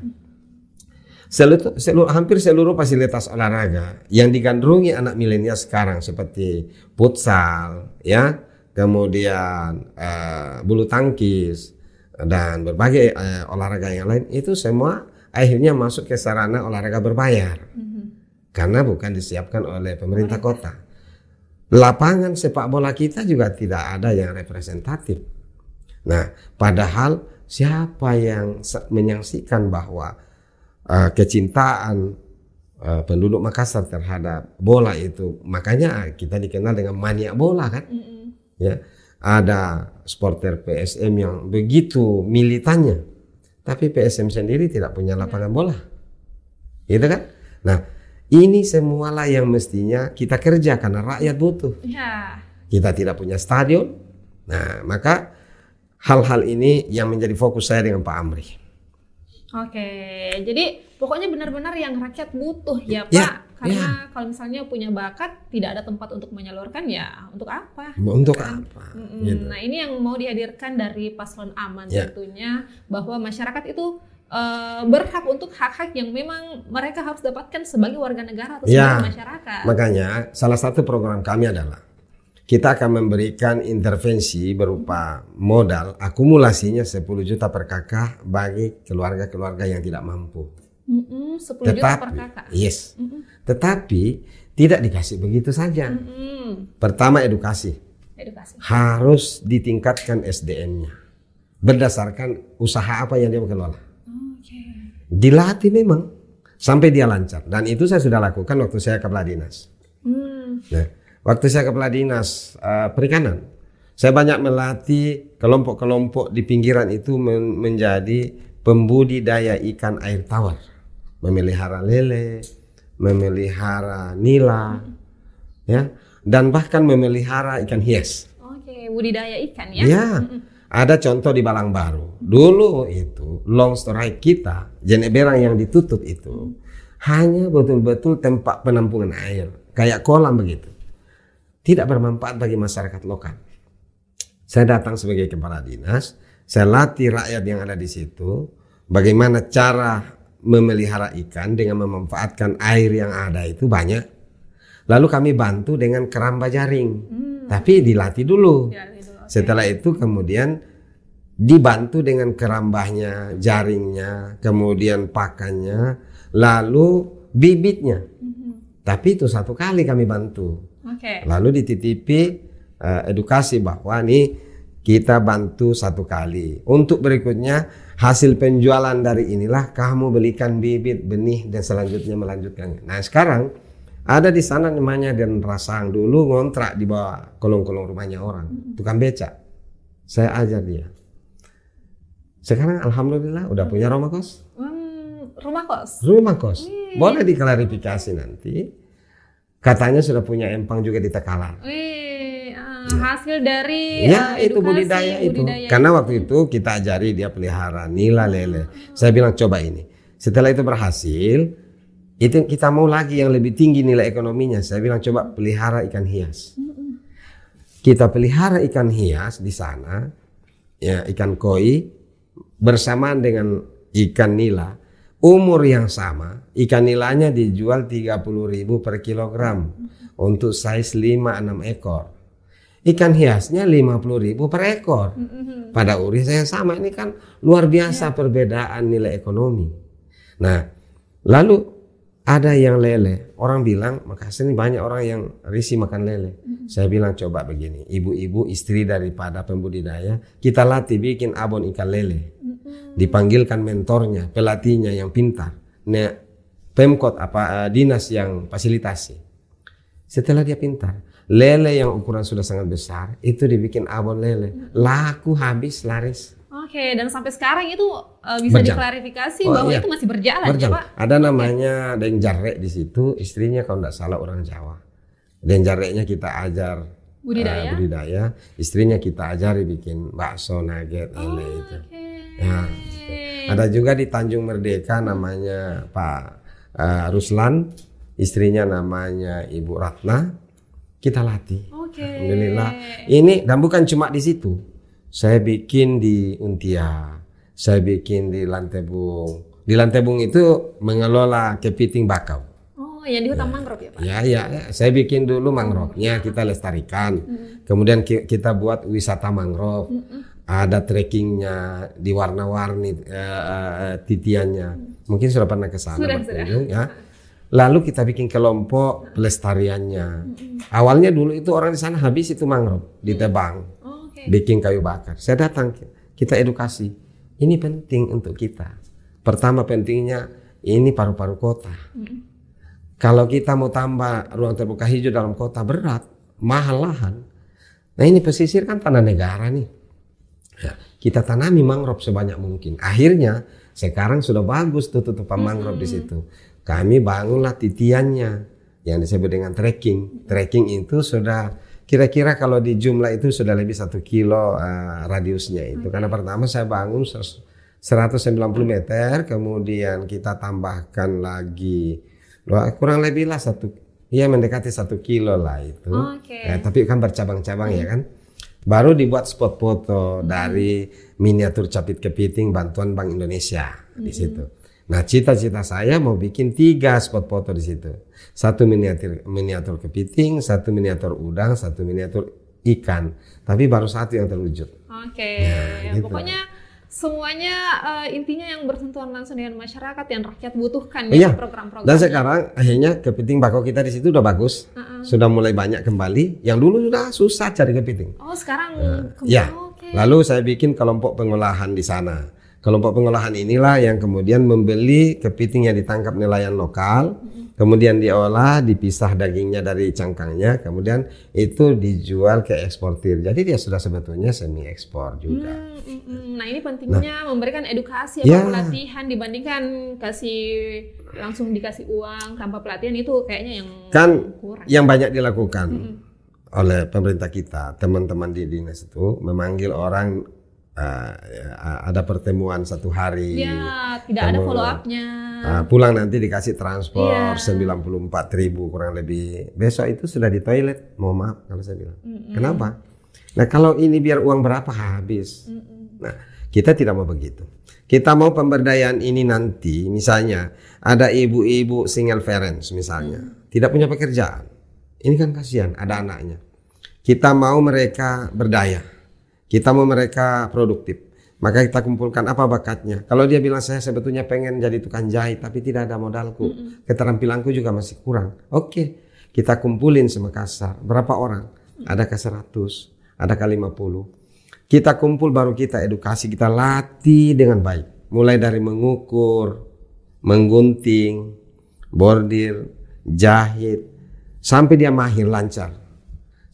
Seluruh, seluruh, hampir seluruh fasilitas olahraga yang digandrungi anak milenial sekarang seperti futsal, ya, kemudian uh, bulu tangkis dan berbagai uh, olahraga yang lain itu semua akhirnya masuk ke sarana olahraga berbayar. Mm -hmm. Karena bukan disiapkan oleh pemerintah kota lapangan sepak bola kita juga tidak ada yang representatif. Nah, padahal siapa yang menyaksikan bahwa uh, kecintaan uh, penduduk Makassar terhadap bola itu, makanya kita dikenal dengan mania bola kan? Mm -hmm. Ya, ada supporter PSM yang begitu militannya, tapi PSM sendiri tidak punya iya. lapangan bola, gitu kan? Nah, ini semualah yang mestinya kita kerja karena rakyat butuh. Ya. Kita tidak punya stadion. Nah, maka hal-hal ini yang menjadi fokus saya dengan Pak Amri. Oke, jadi pokoknya benar-benar yang rakyat butuh ya, ya Pak. Ya, Karena ya. kalau misalnya punya bakat tidak ada tempat untuk menyalurkan ya untuk apa? Untuk kan? apa? Mm Gitu. Nah ini yang mau dihadirkan dari paslon aman ya. tentunya bahwa masyarakat itu e, berhak untuk hak-hak yang memang mereka harus dapatkan sebagai warga negara atau ya. sebagai masyarakat. Makanya salah satu program kami adalah kita akan memberikan intervensi berupa modal akumulasinya 10 juta per kakak bagi keluarga-keluarga yang tidak mampu. Mm -mm, 10 tetapi, juta per kakak. Yes. Mm -mm. Tetapi tidak dikasih begitu saja. Mm -mm. Pertama edukasi. Edukasi. Harus ditingkatkan SDM-nya berdasarkan usaha apa yang dia mengelola. Okay. Dilatih memang sampai dia lancar dan itu saya sudah lakukan waktu saya ke dinas. Mm. Nah, Waktu saya kepala dinas uh, perikanan, saya banyak melatih kelompok-kelompok di pinggiran itu men menjadi pembudidaya ikan air tawar, memelihara lele, memelihara nila, hmm. ya, dan bahkan memelihara ikan hias. Oke, budidaya ikan ya. Ya. Mm-hmm. Ada contoh di Balang Baru. Dulu itu long strike kita, berang yang ditutup itu mm-hmm. hanya betul-betul tempat penampungan air, kayak kolam begitu tidak bermanfaat bagi masyarakat lokal. Saya datang sebagai kepala dinas, saya latih rakyat yang ada di situ bagaimana cara memelihara ikan dengan memanfaatkan air yang ada itu banyak. Lalu kami bantu dengan keramba jaring. Hmm. Tapi dilatih dulu. Ya, itu, okay. Setelah itu kemudian dibantu dengan kerambahnya, jaringnya, kemudian pakannya, lalu bibitnya. Hmm. Tapi itu satu kali kami bantu. Okay. Lalu dititipi uh, edukasi bahwa nih kita bantu satu kali. Untuk berikutnya hasil penjualan dari inilah kamu belikan bibit, benih dan selanjutnya melanjutkan. Nah sekarang ada di sana namanya dan rasang dulu ngontrak di bawah kolong-kolong rumahnya orang tukang becak. Saya ajar dia. Sekarang alhamdulillah udah punya rumah kos. Hmm, rumah kos. Rumah kos. Boleh diklarifikasi nanti Katanya sudah punya empang juga di Tekalan. Wih, uh, hasil dari ya uh, itu budidaya, budidaya itu. Budidaya Karena waktu itu kita ajari dia pelihara nila lele. Saya bilang coba ini. Setelah itu berhasil, itu kita mau lagi yang lebih tinggi nilai ekonominya. Saya bilang coba pelihara ikan hias. Kita pelihara ikan hias di sana, ya ikan koi bersamaan dengan ikan nila umur yang sama ikan nilanya dijual 30.000 per kilogram untuk size 5-6 ekor. Ikan hiasnya 50.000 per ekor. Pada uri yang sama ini kan luar biasa iya. perbedaan nilai ekonomi. Nah, lalu ada yang lele. Orang bilang Makassar ini banyak orang yang risih makan lele. Mm-hmm. Saya bilang coba begini, ibu-ibu istri daripada pembudidaya, kita latih bikin abon ikan lele Hmm. dipanggilkan mentornya, pelatihnya yang pintar. ne pemkot apa eh, dinas yang fasilitasi. Setelah dia pintar, lele yang ukuran sudah sangat besar itu dibikin abon lele, laku habis laris. Oke, dan sampai sekarang itu eh, bisa berjalan. diklarifikasi oh, bahwa iya. itu masih berjalan, berjalan. Ya, Pak? Ada namanya okay. Deng di situ, istrinya kalau tidak salah orang Jawa. Deng nya kita ajar budidaya. Uh, budidaya, istrinya kita ajari bikin bakso, nugget, oh, lele itu. Okay. Ya, gitu. Ada juga di Tanjung Merdeka namanya Pak uh, Ruslan, istrinya namanya Ibu Ratna. Kita latih. Okay. Alhamdulillah. Ini dan bukan cuma di situ. Saya bikin di Untia, saya bikin di Lantebung. Di Lantebung itu mengelola kepiting bakau. Oh, yang di hutan ya. mangrove ya Pak? Ya, ya, ya. Saya bikin dulu mangrovenya kita lestarikan. Kemudian kita buat wisata mangrove. -hmm ada trekkingnya di warna warni uh, eh, uh, eh, eh, titiannya mungkin sudah pernah ke sana ya lalu kita bikin kelompok pelestariannya awalnya dulu itu orang di sana habis itu mangrove ditebang mm. oh, bikin kayu bakar saya datang kita edukasi ini penting untuk kita pertama pentingnya ini paru-paru kota kalau kita mau tambah ruang terbuka hijau dalam kota berat mahal lahan nah ini pesisir kan tanah negara nih Ya. Kita tanami mangrove sebanyak mungkin. Akhirnya sekarang sudah bagus tuh tutupan mangrove hmm. di situ. Kami bangunlah titiannya yang disebut dengan trekking. Trekking itu sudah kira-kira kalau di jumlah itu sudah lebih satu kilo uh, radiusnya itu. Hmm. Karena pertama saya bangun 190 meter, kemudian kita tambahkan lagi kurang lebih lah satu, ya mendekati satu kilo lah itu. Okay. Eh, tapi kan bercabang-cabang hmm. ya kan. Baru dibuat spot foto dari miniatur capit kepiting bantuan Bank Indonesia hmm. di situ. Nah, cita-cita saya mau bikin tiga spot foto di situ. Satu miniatur miniatur kepiting, satu miniatur udang, satu miniatur ikan. Tapi baru satu yang terwujud. Oke, okay. Nah, ya, gitu. pokoknya semuanya uh, intinya yang bersentuhan langsung dengan masyarakat yang rakyat butuhkan gitu, iya. ya program-program. Dan sekarang akhirnya kepiting bakau kita di situ udah bagus, uh-uh. sudah mulai banyak kembali. Yang dulu sudah susah cari kepiting. Oh sekarang uh, nah, kembali. Ya. Okay. Lalu saya bikin kelompok pengolahan di sana. Kelompok pengolahan inilah yang kemudian membeli kepiting yang ditangkap nelayan lokal, kemudian diolah, dipisah dagingnya dari cangkangnya, kemudian itu dijual ke eksportir. Jadi dia sudah sebetulnya semi ekspor juga. Hmm, hmm, hmm, nah ini pentingnya nah, memberikan edukasi atau ya. ya. pelatihan dibandingkan kasih langsung dikasih uang tanpa pelatihan itu kayaknya yang kan kurang. yang banyak dilakukan. Hmm oleh pemerintah kita, teman-teman di dinas itu memanggil orang uh, ada pertemuan satu hari. Ya, tidak kamu, ada follow upnya. Uh, ah, pulang nanti dikasih transport iya. sembilan puluh empat ribu kurang lebih. Besok itu sudah di toilet. Mau maaf kalau saya bilang. Mm -mm. Kenapa? Nah kalau ini biar uang berapa habis. Mm -mm. Nah kita tidak mau begitu. Kita mau pemberdayaan ini nanti, misalnya ada ibu-ibu single parents misalnya, mm. tidak punya pekerjaan. Ini kan kasihan, ada anaknya. Kita mau mereka berdaya. Kita mau mereka produktif. Maka kita kumpulkan apa bakatnya. Kalau dia bilang saya sebetulnya pengen jadi tukang jahit tapi tidak ada modalku, mm -mm. keterampilanku juga masih kurang. Oke, okay. kita kumpulin semakasar. Berapa orang? Mm. Ada ke 100, ada ke 50. Kita kumpul baru kita edukasi, kita latih dengan baik. Mulai dari mengukur, menggunting, bordir, jahit, sampai dia mahir lancar.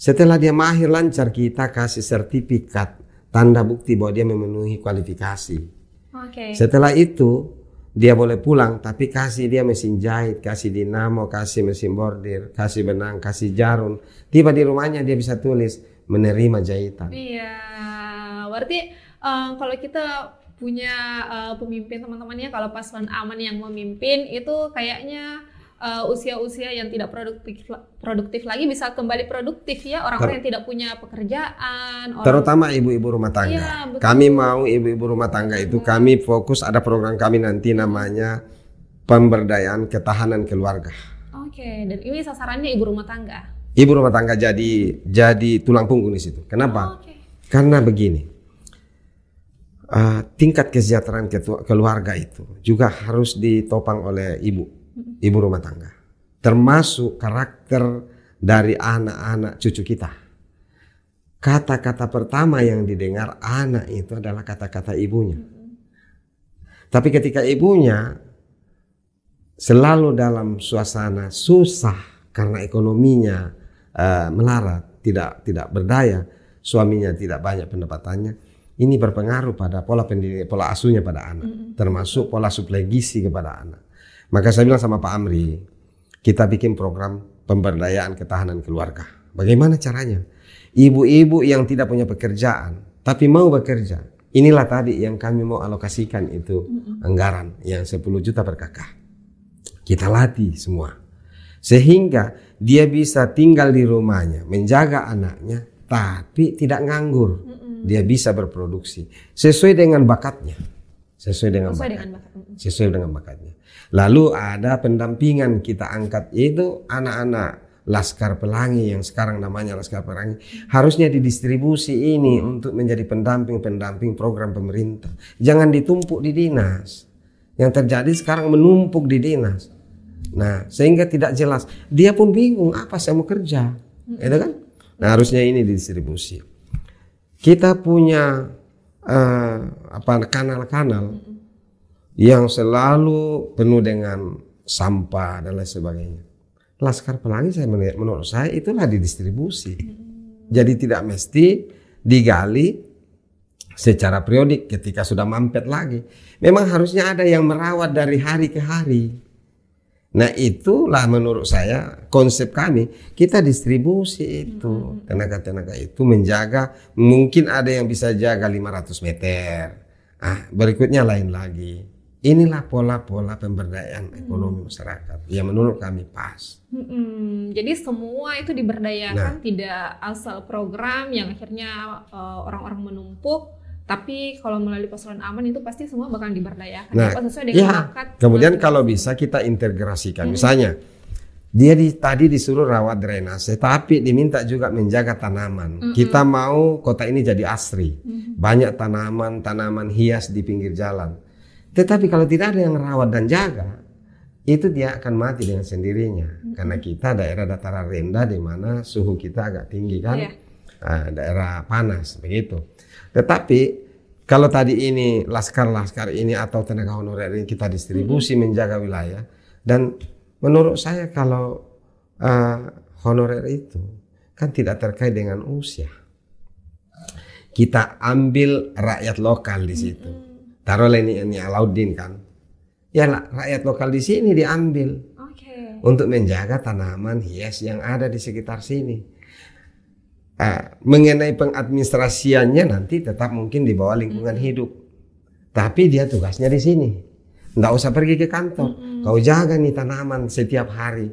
Setelah dia mahir lancar, kita kasih sertifikat tanda bukti bahwa dia memenuhi kualifikasi. Okay. Setelah itu dia boleh pulang, tapi kasih dia mesin jahit, kasih dinamo, kasih mesin bordir, kasih benang, kasih jarum. Tiba di rumahnya dia bisa tulis menerima jahitan. Iya, berarti um, kalau kita punya uh, pemimpin teman-temannya kalau paslon aman yang memimpin itu kayaknya Eh, usia-usia uh, yang tidak produktif produktif lagi bisa kembali produktif ya orang-orang yang tidak punya pekerjaan orang... terutama ibu-ibu rumah tangga ya, kami mau ibu-ibu rumah tangga itu hmm. kami fokus ada program kami nanti namanya pemberdayaan ketahanan keluarga oke okay. dan ini sasarannya ibu rumah tangga ibu rumah tangga jadi jadi tulang punggung di situ kenapa oh, okay. karena begini uh, tingkat kesejahteraan keluarga itu juga harus ditopang oleh ibu ibu rumah tangga. Termasuk karakter dari anak-anak cucu kita. Kata-kata pertama yang didengar anak itu adalah kata-kata ibunya. Tapi ketika ibunya selalu dalam suasana susah karena ekonominya uh, melarat, tidak tidak berdaya, suaminya tidak banyak pendapatannya, ini berpengaruh pada pola pendidik, pola asuhnya pada anak, mm -hmm. termasuk pola suplai gizi kepada anak. Maka saya bilang sama Pak Amri, kita bikin program pemberdayaan ketahanan keluarga. Bagaimana caranya? Ibu-ibu yang tidak punya pekerjaan tapi mau bekerja. Inilah tadi yang kami mau alokasikan itu anggaran yang 10 juta per kakak. Kita latih semua. Sehingga dia bisa tinggal di rumahnya, menjaga anaknya tapi tidak nganggur. Dia bisa berproduksi sesuai dengan bakatnya. Sesuai dengan bakatnya. Sesuai dengan bakatnya. Lalu ada pendampingan kita angkat yaitu anak-anak Laskar Pelangi yang sekarang namanya Laskar Pelangi harusnya didistribusi ini untuk menjadi pendamping-pendamping program pemerintah. Jangan ditumpuk di dinas. Yang terjadi sekarang menumpuk di dinas. Nah, sehingga tidak jelas. Dia pun bingung apa saya mau kerja. Itu kan? Nah, harusnya ini didistribusi. Kita punya uh, apa kanal-kanal yang selalu penuh dengan sampah dan lain sebagainya. Laskar Pelangi saya menurut, menurut saya itulah didistribusi. Hmm. Jadi tidak mesti digali secara periodik ketika sudah mampet lagi. Memang harusnya ada yang merawat dari hari ke hari. Nah itulah menurut saya konsep kami kita distribusi itu hmm. tenaga-tenaga itu menjaga mungkin ada yang bisa jaga 500 meter. Ah berikutnya lain lagi. Inilah pola-pola pemberdayaan hmm. ekonomi masyarakat yang menurut kami pas. Hmm, jadi semua itu diberdayakan nah, tidak asal program yang akhirnya eh, orang-orang uh, menumpuk, tapi kalau melalui persoalan aman itu pasti semua bakal diberdayakan. Nah, ya, sesuai dengan ya, Kemudian kalau bisa kita integrasikan, hmm. misalnya dia di, tadi disuruh rawat drainase, tapi diminta juga menjaga tanaman. -hmm. Kita hmm. mau kota ini jadi asri, -hmm. banyak tanaman, tanaman hias di pinggir jalan tetapi kalau tidak ada yang rawat dan jaga, itu dia akan mati dengan sendirinya hmm. karena kita daerah dataran rendah di mana suhu kita agak tinggi kan, yeah. Iya. nah, daerah panas begitu. Tetapi kalau tadi ini laskar-laskar ini atau tenaga honorer ini kita distribusi hmm. menjaga wilayah dan menurut saya kalau uh, honorer itu kan tidak terkait dengan usia. Kita ambil rakyat lokal di situ. Hmm taruhlah ini, ini Alauddin kan. Ya rakyat lokal di sini diambil. Okay. Untuk menjaga tanaman hias yang ada di sekitar sini. nah, mengenai pengadministrasiannya nanti tetap mungkin di bawah lingkungan hmm. hidup. Tapi dia tugasnya di sini. Nggak usah pergi ke kantor. Hmm. Kau jaga nih tanaman setiap hari.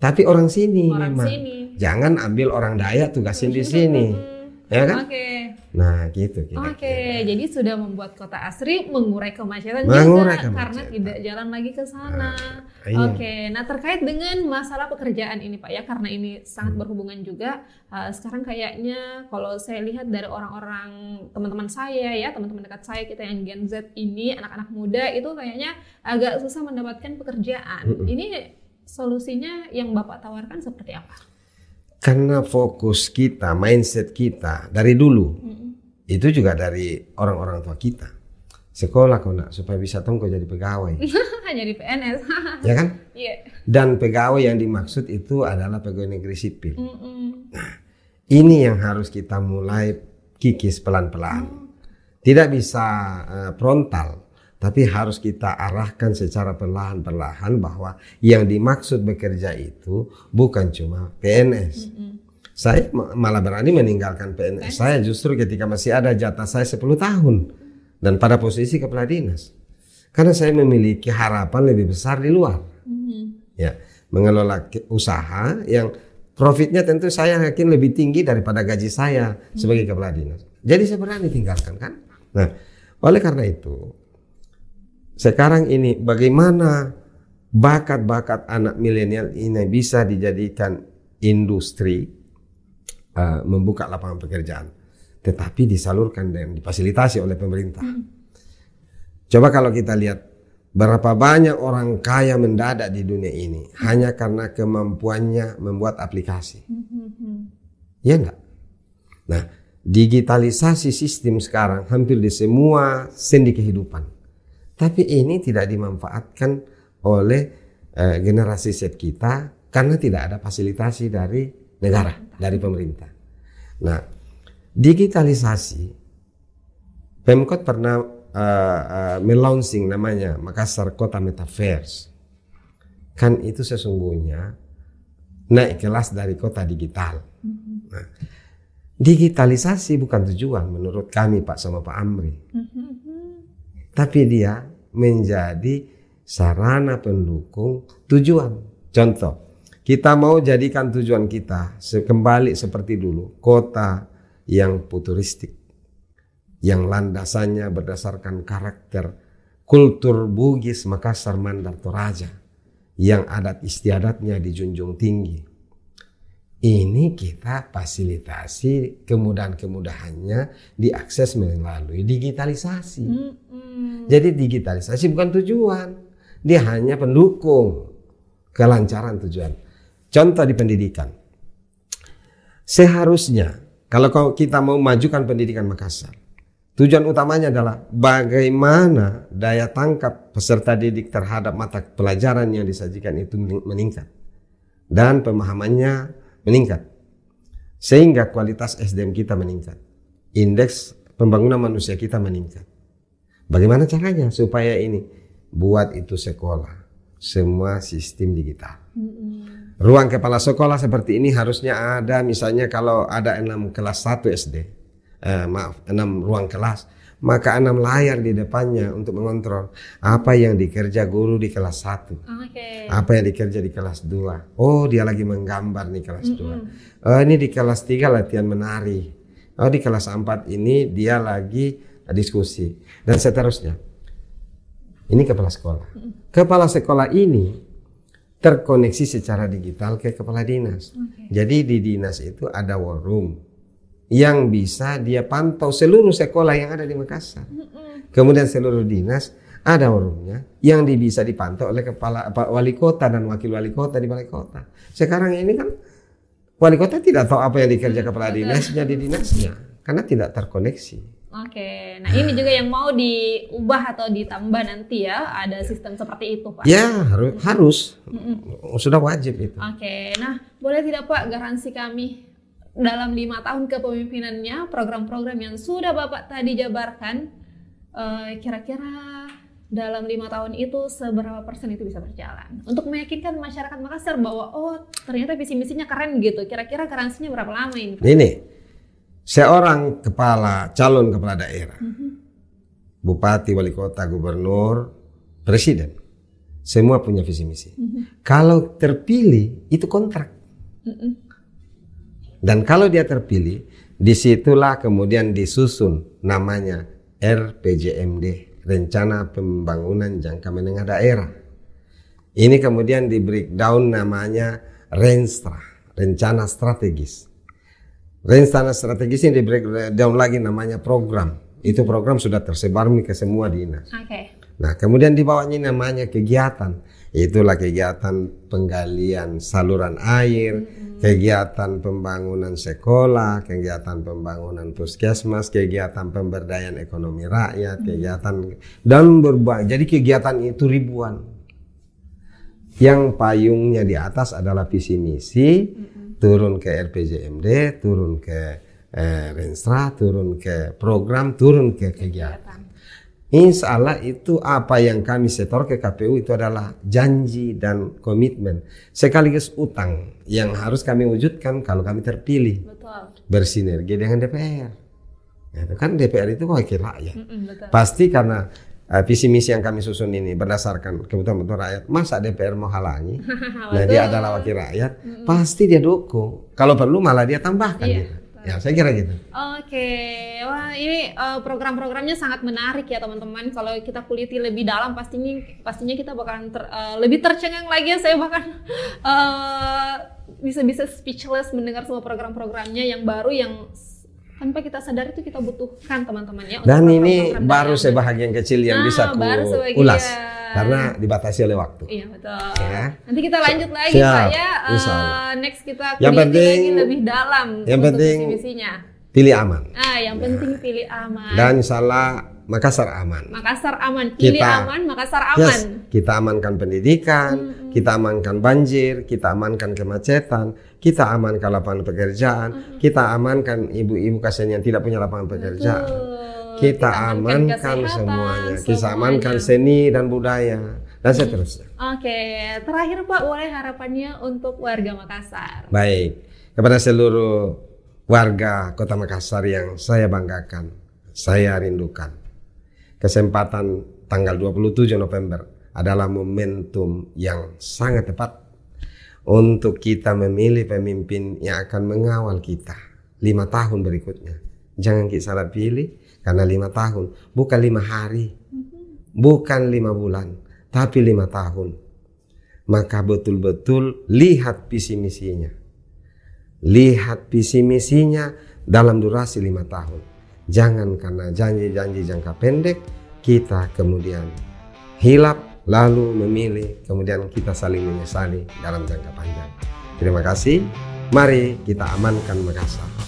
Tapi orang sini orang memang. Sini. Jangan ambil orang daya tugasin di sini. Hmm. Ya kan? Okay. Nah, gitu. Oke, okay, jadi sudah membuat kota asri mengurai kemacetan mengurai juga kemacetan. karena tidak jalan lagi ke sana. Nah, iya. Oke, okay, nah terkait dengan masalah pekerjaan ini Pak ya, karena ini sangat hmm. berhubungan juga. Uh, sekarang kayaknya kalau saya lihat dari orang-orang teman-teman saya ya, teman-teman dekat saya kita yang Gen Z ini, anak-anak muda itu kayaknya agak susah mendapatkan pekerjaan. Hmm. Ini solusinya yang Bapak tawarkan seperti apa? Karena fokus kita, mindset kita dari dulu. Hmm itu juga dari orang-orang tua kita. Sekolah kau nak supaya bisa tahu kau jadi pegawai. jadi PNS. ya kan? Yeah. Dan pegawai yang dimaksud itu adalah pegawai negeri sipil. Mm -mm. Nah, ini yang harus kita mulai kikis pelan-pelan. Mm. Tidak bisa uh, frontal, tapi harus kita arahkan secara perlahan-perlahan bahwa yang dimaksud bekerja itu bukan cuma PNS. Mm -mm saya malah berani meninggalkan PNS saya justru ketika masih ada jatah saya 10 tahun dan pada posisi kepala dinas. Karena saya memiliki harapan lebih besar di luar. Mm -hmm. Ya, mengelola usaha yang profitnya tentu saya yakin lebih tinggi daripada gaji saya mm -hmm. sebagai kepala dinas. Jadi saya berani tinggalkan kan. Nah, oleh karena itu sekarang ini bagaimana bakat-bakat anak milenial ini bisa dijadikan industri uh, membuka lapangan pekerjaan, tetapi disalurkan dan difasilitasi oleh pemerintah. Hmm. Coba kalau kita lihat berapa banyak orang kaya mendadak di dunia ini hmm. hanya karena kemampuannya membuat aplikasi. Hmm. Ya enggak? Nah, digitalisasi sistem sekarang hampir di semua sendi kehidupan. Tapi ini tidak dimanfaatkan oleh eh, generasi set kita karena tidak ada fasilitasi dari negara dari pemerintah. Nah, digitalisasi Pemkot pernah uh, uh, melaunching namanya Makassar Kota Metaverse. Kan itu sesungguhnya naik kelas dari kota digital. Mm-hmm. Nah, digitalisasi bukan tujuan menurut kami Pak sama Pak Amri. Mm-hmm. Tapi dia menjadi sarana pendukung tujuan. Contoh, kita mau jadikan tujuan kita kembali seperti dulu, kota yang futuristik, yang landasannya berdasarkan karakter kultur Bugis Makassar Mandar Toraja yang adat istiadatnya dijunjung tinggi. Ini kita fasilitasi kemudahan-kemudahannya diakses melalui digitalisasi. Mm -hmm. Jadi digitalisasi bukan tujuan, dia hanya pendukung kelancaran tujuan. Contoh di pendidikan. Seharusnya kalau kita mau majukan pendidikan Makassar, tujuan utamanya adalah bagaimana daya tangkap peserta didik terhadap mata pelajaran yang disajikan itu meningkat dan pemahamannya meningkat. Sehingga kualitas SDM kita meningkat. Indeks pembangunan manusia kita meningkat. Bagaimana caranya supaya ini buat itu sekolah semua sistem digital. Ruang kepala sekolah seperti ini harusnya ada misalnya kalau ada enam kelas satu SD. Eh, maaf, enam ruang kelas maka enam layar di depannya untuk mengontrol apa yang dikerja guru di kelas satu Okay. Apa yang dikerja di kelas dua Oh, dia lagi menggambar nih kelas 2. Mm -hmm. oh, eh, ini di kelas tiga latihan menari. Oh, di kelas empat ini dia lagi diskusi dan seterusnya. Ini kepala sekolah. Kepala sekolah ini terkoneksi secara digital ke kepala dinas. Okay. Jadi di dinas itu ada war room yang bisa dia pantau seluruh sekolah yang ada di Makassar. Kemudian seluruh dinas ada war roomnya yang bisa dipantau oleh kepala apa, wali kota dan wakil wali kota di balai kota. Sekarang ini kan wali kota tidak tahu apa yang dikerja kepala dinasnya di dinasnya karena tidak terkoneksi. Oke, nah ini juga yang mau diubah atau ditambah nanti ya, ada iya. sistem seperti itu Pak. Ya harus, harus. mm sudah wajib itu. Oke, nah boleh tidak Pak garansi kami dalam lima tahun kepemimpinannya program-program yang sudah Bapak tadi jabarkan, eh, kira-kira dalam lima tahun itu seberapa persen itu bisa berjalan? Untuk meyakinkan masyarakat Makassar bahwa oh ternyata visi misinya keren gitu, kira-kira garansinya berapa lama ini? Pak? Ini seorang kepala calon kepala daerah, bupati, wali kota, gubernur, presiden, semua punya visi misi. Mm-hmm. Kalau terpilih itu kontrak. Mm-hmm. Dan kalau dia terpilih, disitulah kemudian disusun namanya RPJMD, Rencana Pembangunan Jangka Menengah Daerah. Ini kemudian di breakdown namanya Renstra, Rencana Strategis rencana strategis ini di breakdown lagi namanya program. Itu program sudah tersebar ke semua dinas. Oke. Okay. Nah, kemudian di bawahnya namanya kegiatan. Itulah kegiatan penggalian saluran air, -hmm. kegiatan pembangunan sekolah, kegiatan pembangunan puskesmas, kegiatan pemberdayaan ekonomi rakyat, -hmm. kegiatan dan berbagai. Jadi kegiatan itu ribuan. Yang payungnya di atas adalah visi misi, -hmm turun ke RPJMD, turun ke eh, Renstra, turun ke program, turun ke kegiatan. Insya Allah itu apa yang kami setor ke KPU itu adalah janji dan komitmen sekaligus utang yang harus kami wujudkan kalau kami terpilih Betul. bersinergi dengan DPR. Ya, gitu kan DPR itu wakil rakyat. Mm Pasti karena uh, visi misi yang kami susun ini berdasarkan kebutuhan kebutuhan rakyat masa DPR mau halangi nah dia adalah wakil rakyat mm-hmm. pasti dia dukung kalau perlu malah dia tambahkan iya. gitu. Ya, saya kira gitu. Oke, wah ini uh, program-programnya sangat menarik ya teman-teman. Kalau kita kuliti lebih dalam, pastinya pastinya kita bakalan ter, uh, lebih tercengang lagi. Ya. Saya bahkan uh, bisa-bisa speechless mendengar semua program-programnya yang baru yang tanpa kita sadar itu kita butuhkan teman-teman ya. Dan ini baru sebahagian kecil yang nah, bisa ku ulas karena dibatasi oleh waktu. Iya betul. Ya. Nanti kita lanjut lagi Siap. Pak ya. Uh, next kita yang penting, lagi lebih dalam yang untuk penting, misi-misinya. Pilih aman. Ah, yang nah. penting pilih aman. Dan salah Makassar aman. Makassar aman. Pilih kita, aman, Makassar aman. Yes, kita amankan pendidikan, hmm. kita amankan banjir, kita amankan kemacetan, kita amankan lapangan pekerjaan, uh -huh. kita amankan ibu-ibu kasihan yang tidak punya lapangan pekerjaan. Betul. Kita, kita amankan, semuanya, semuanya. kita amankan seni dan budaya dan seterusnya. Oke, okay. terakhir Pak, boleh harapannya untuk warga Makassar. Baik, kepada seluruh warga Kota Makassar yang saya banggakan, saya rindukan. Kesempatan tanggal 27 November adalah momentum yang sangat tepat untuk kita memilih pemimpin yang akan mengawal kita lima tahun berikutnya. Jangan kita salah pilih karena lima tahun bukan lima hari, bukan lima bulan, tapi lima tahun. Maka betul-betul lihat visi misinya, lihat visi misinya dalam durasi lima tahun. Jangan karena janji-janji jangka pendek kita kemudian hilap lalu memilih, kemudian kita saling menyesali dalam jangka panjang. Terima kasih. Mari kita amankan Makassar.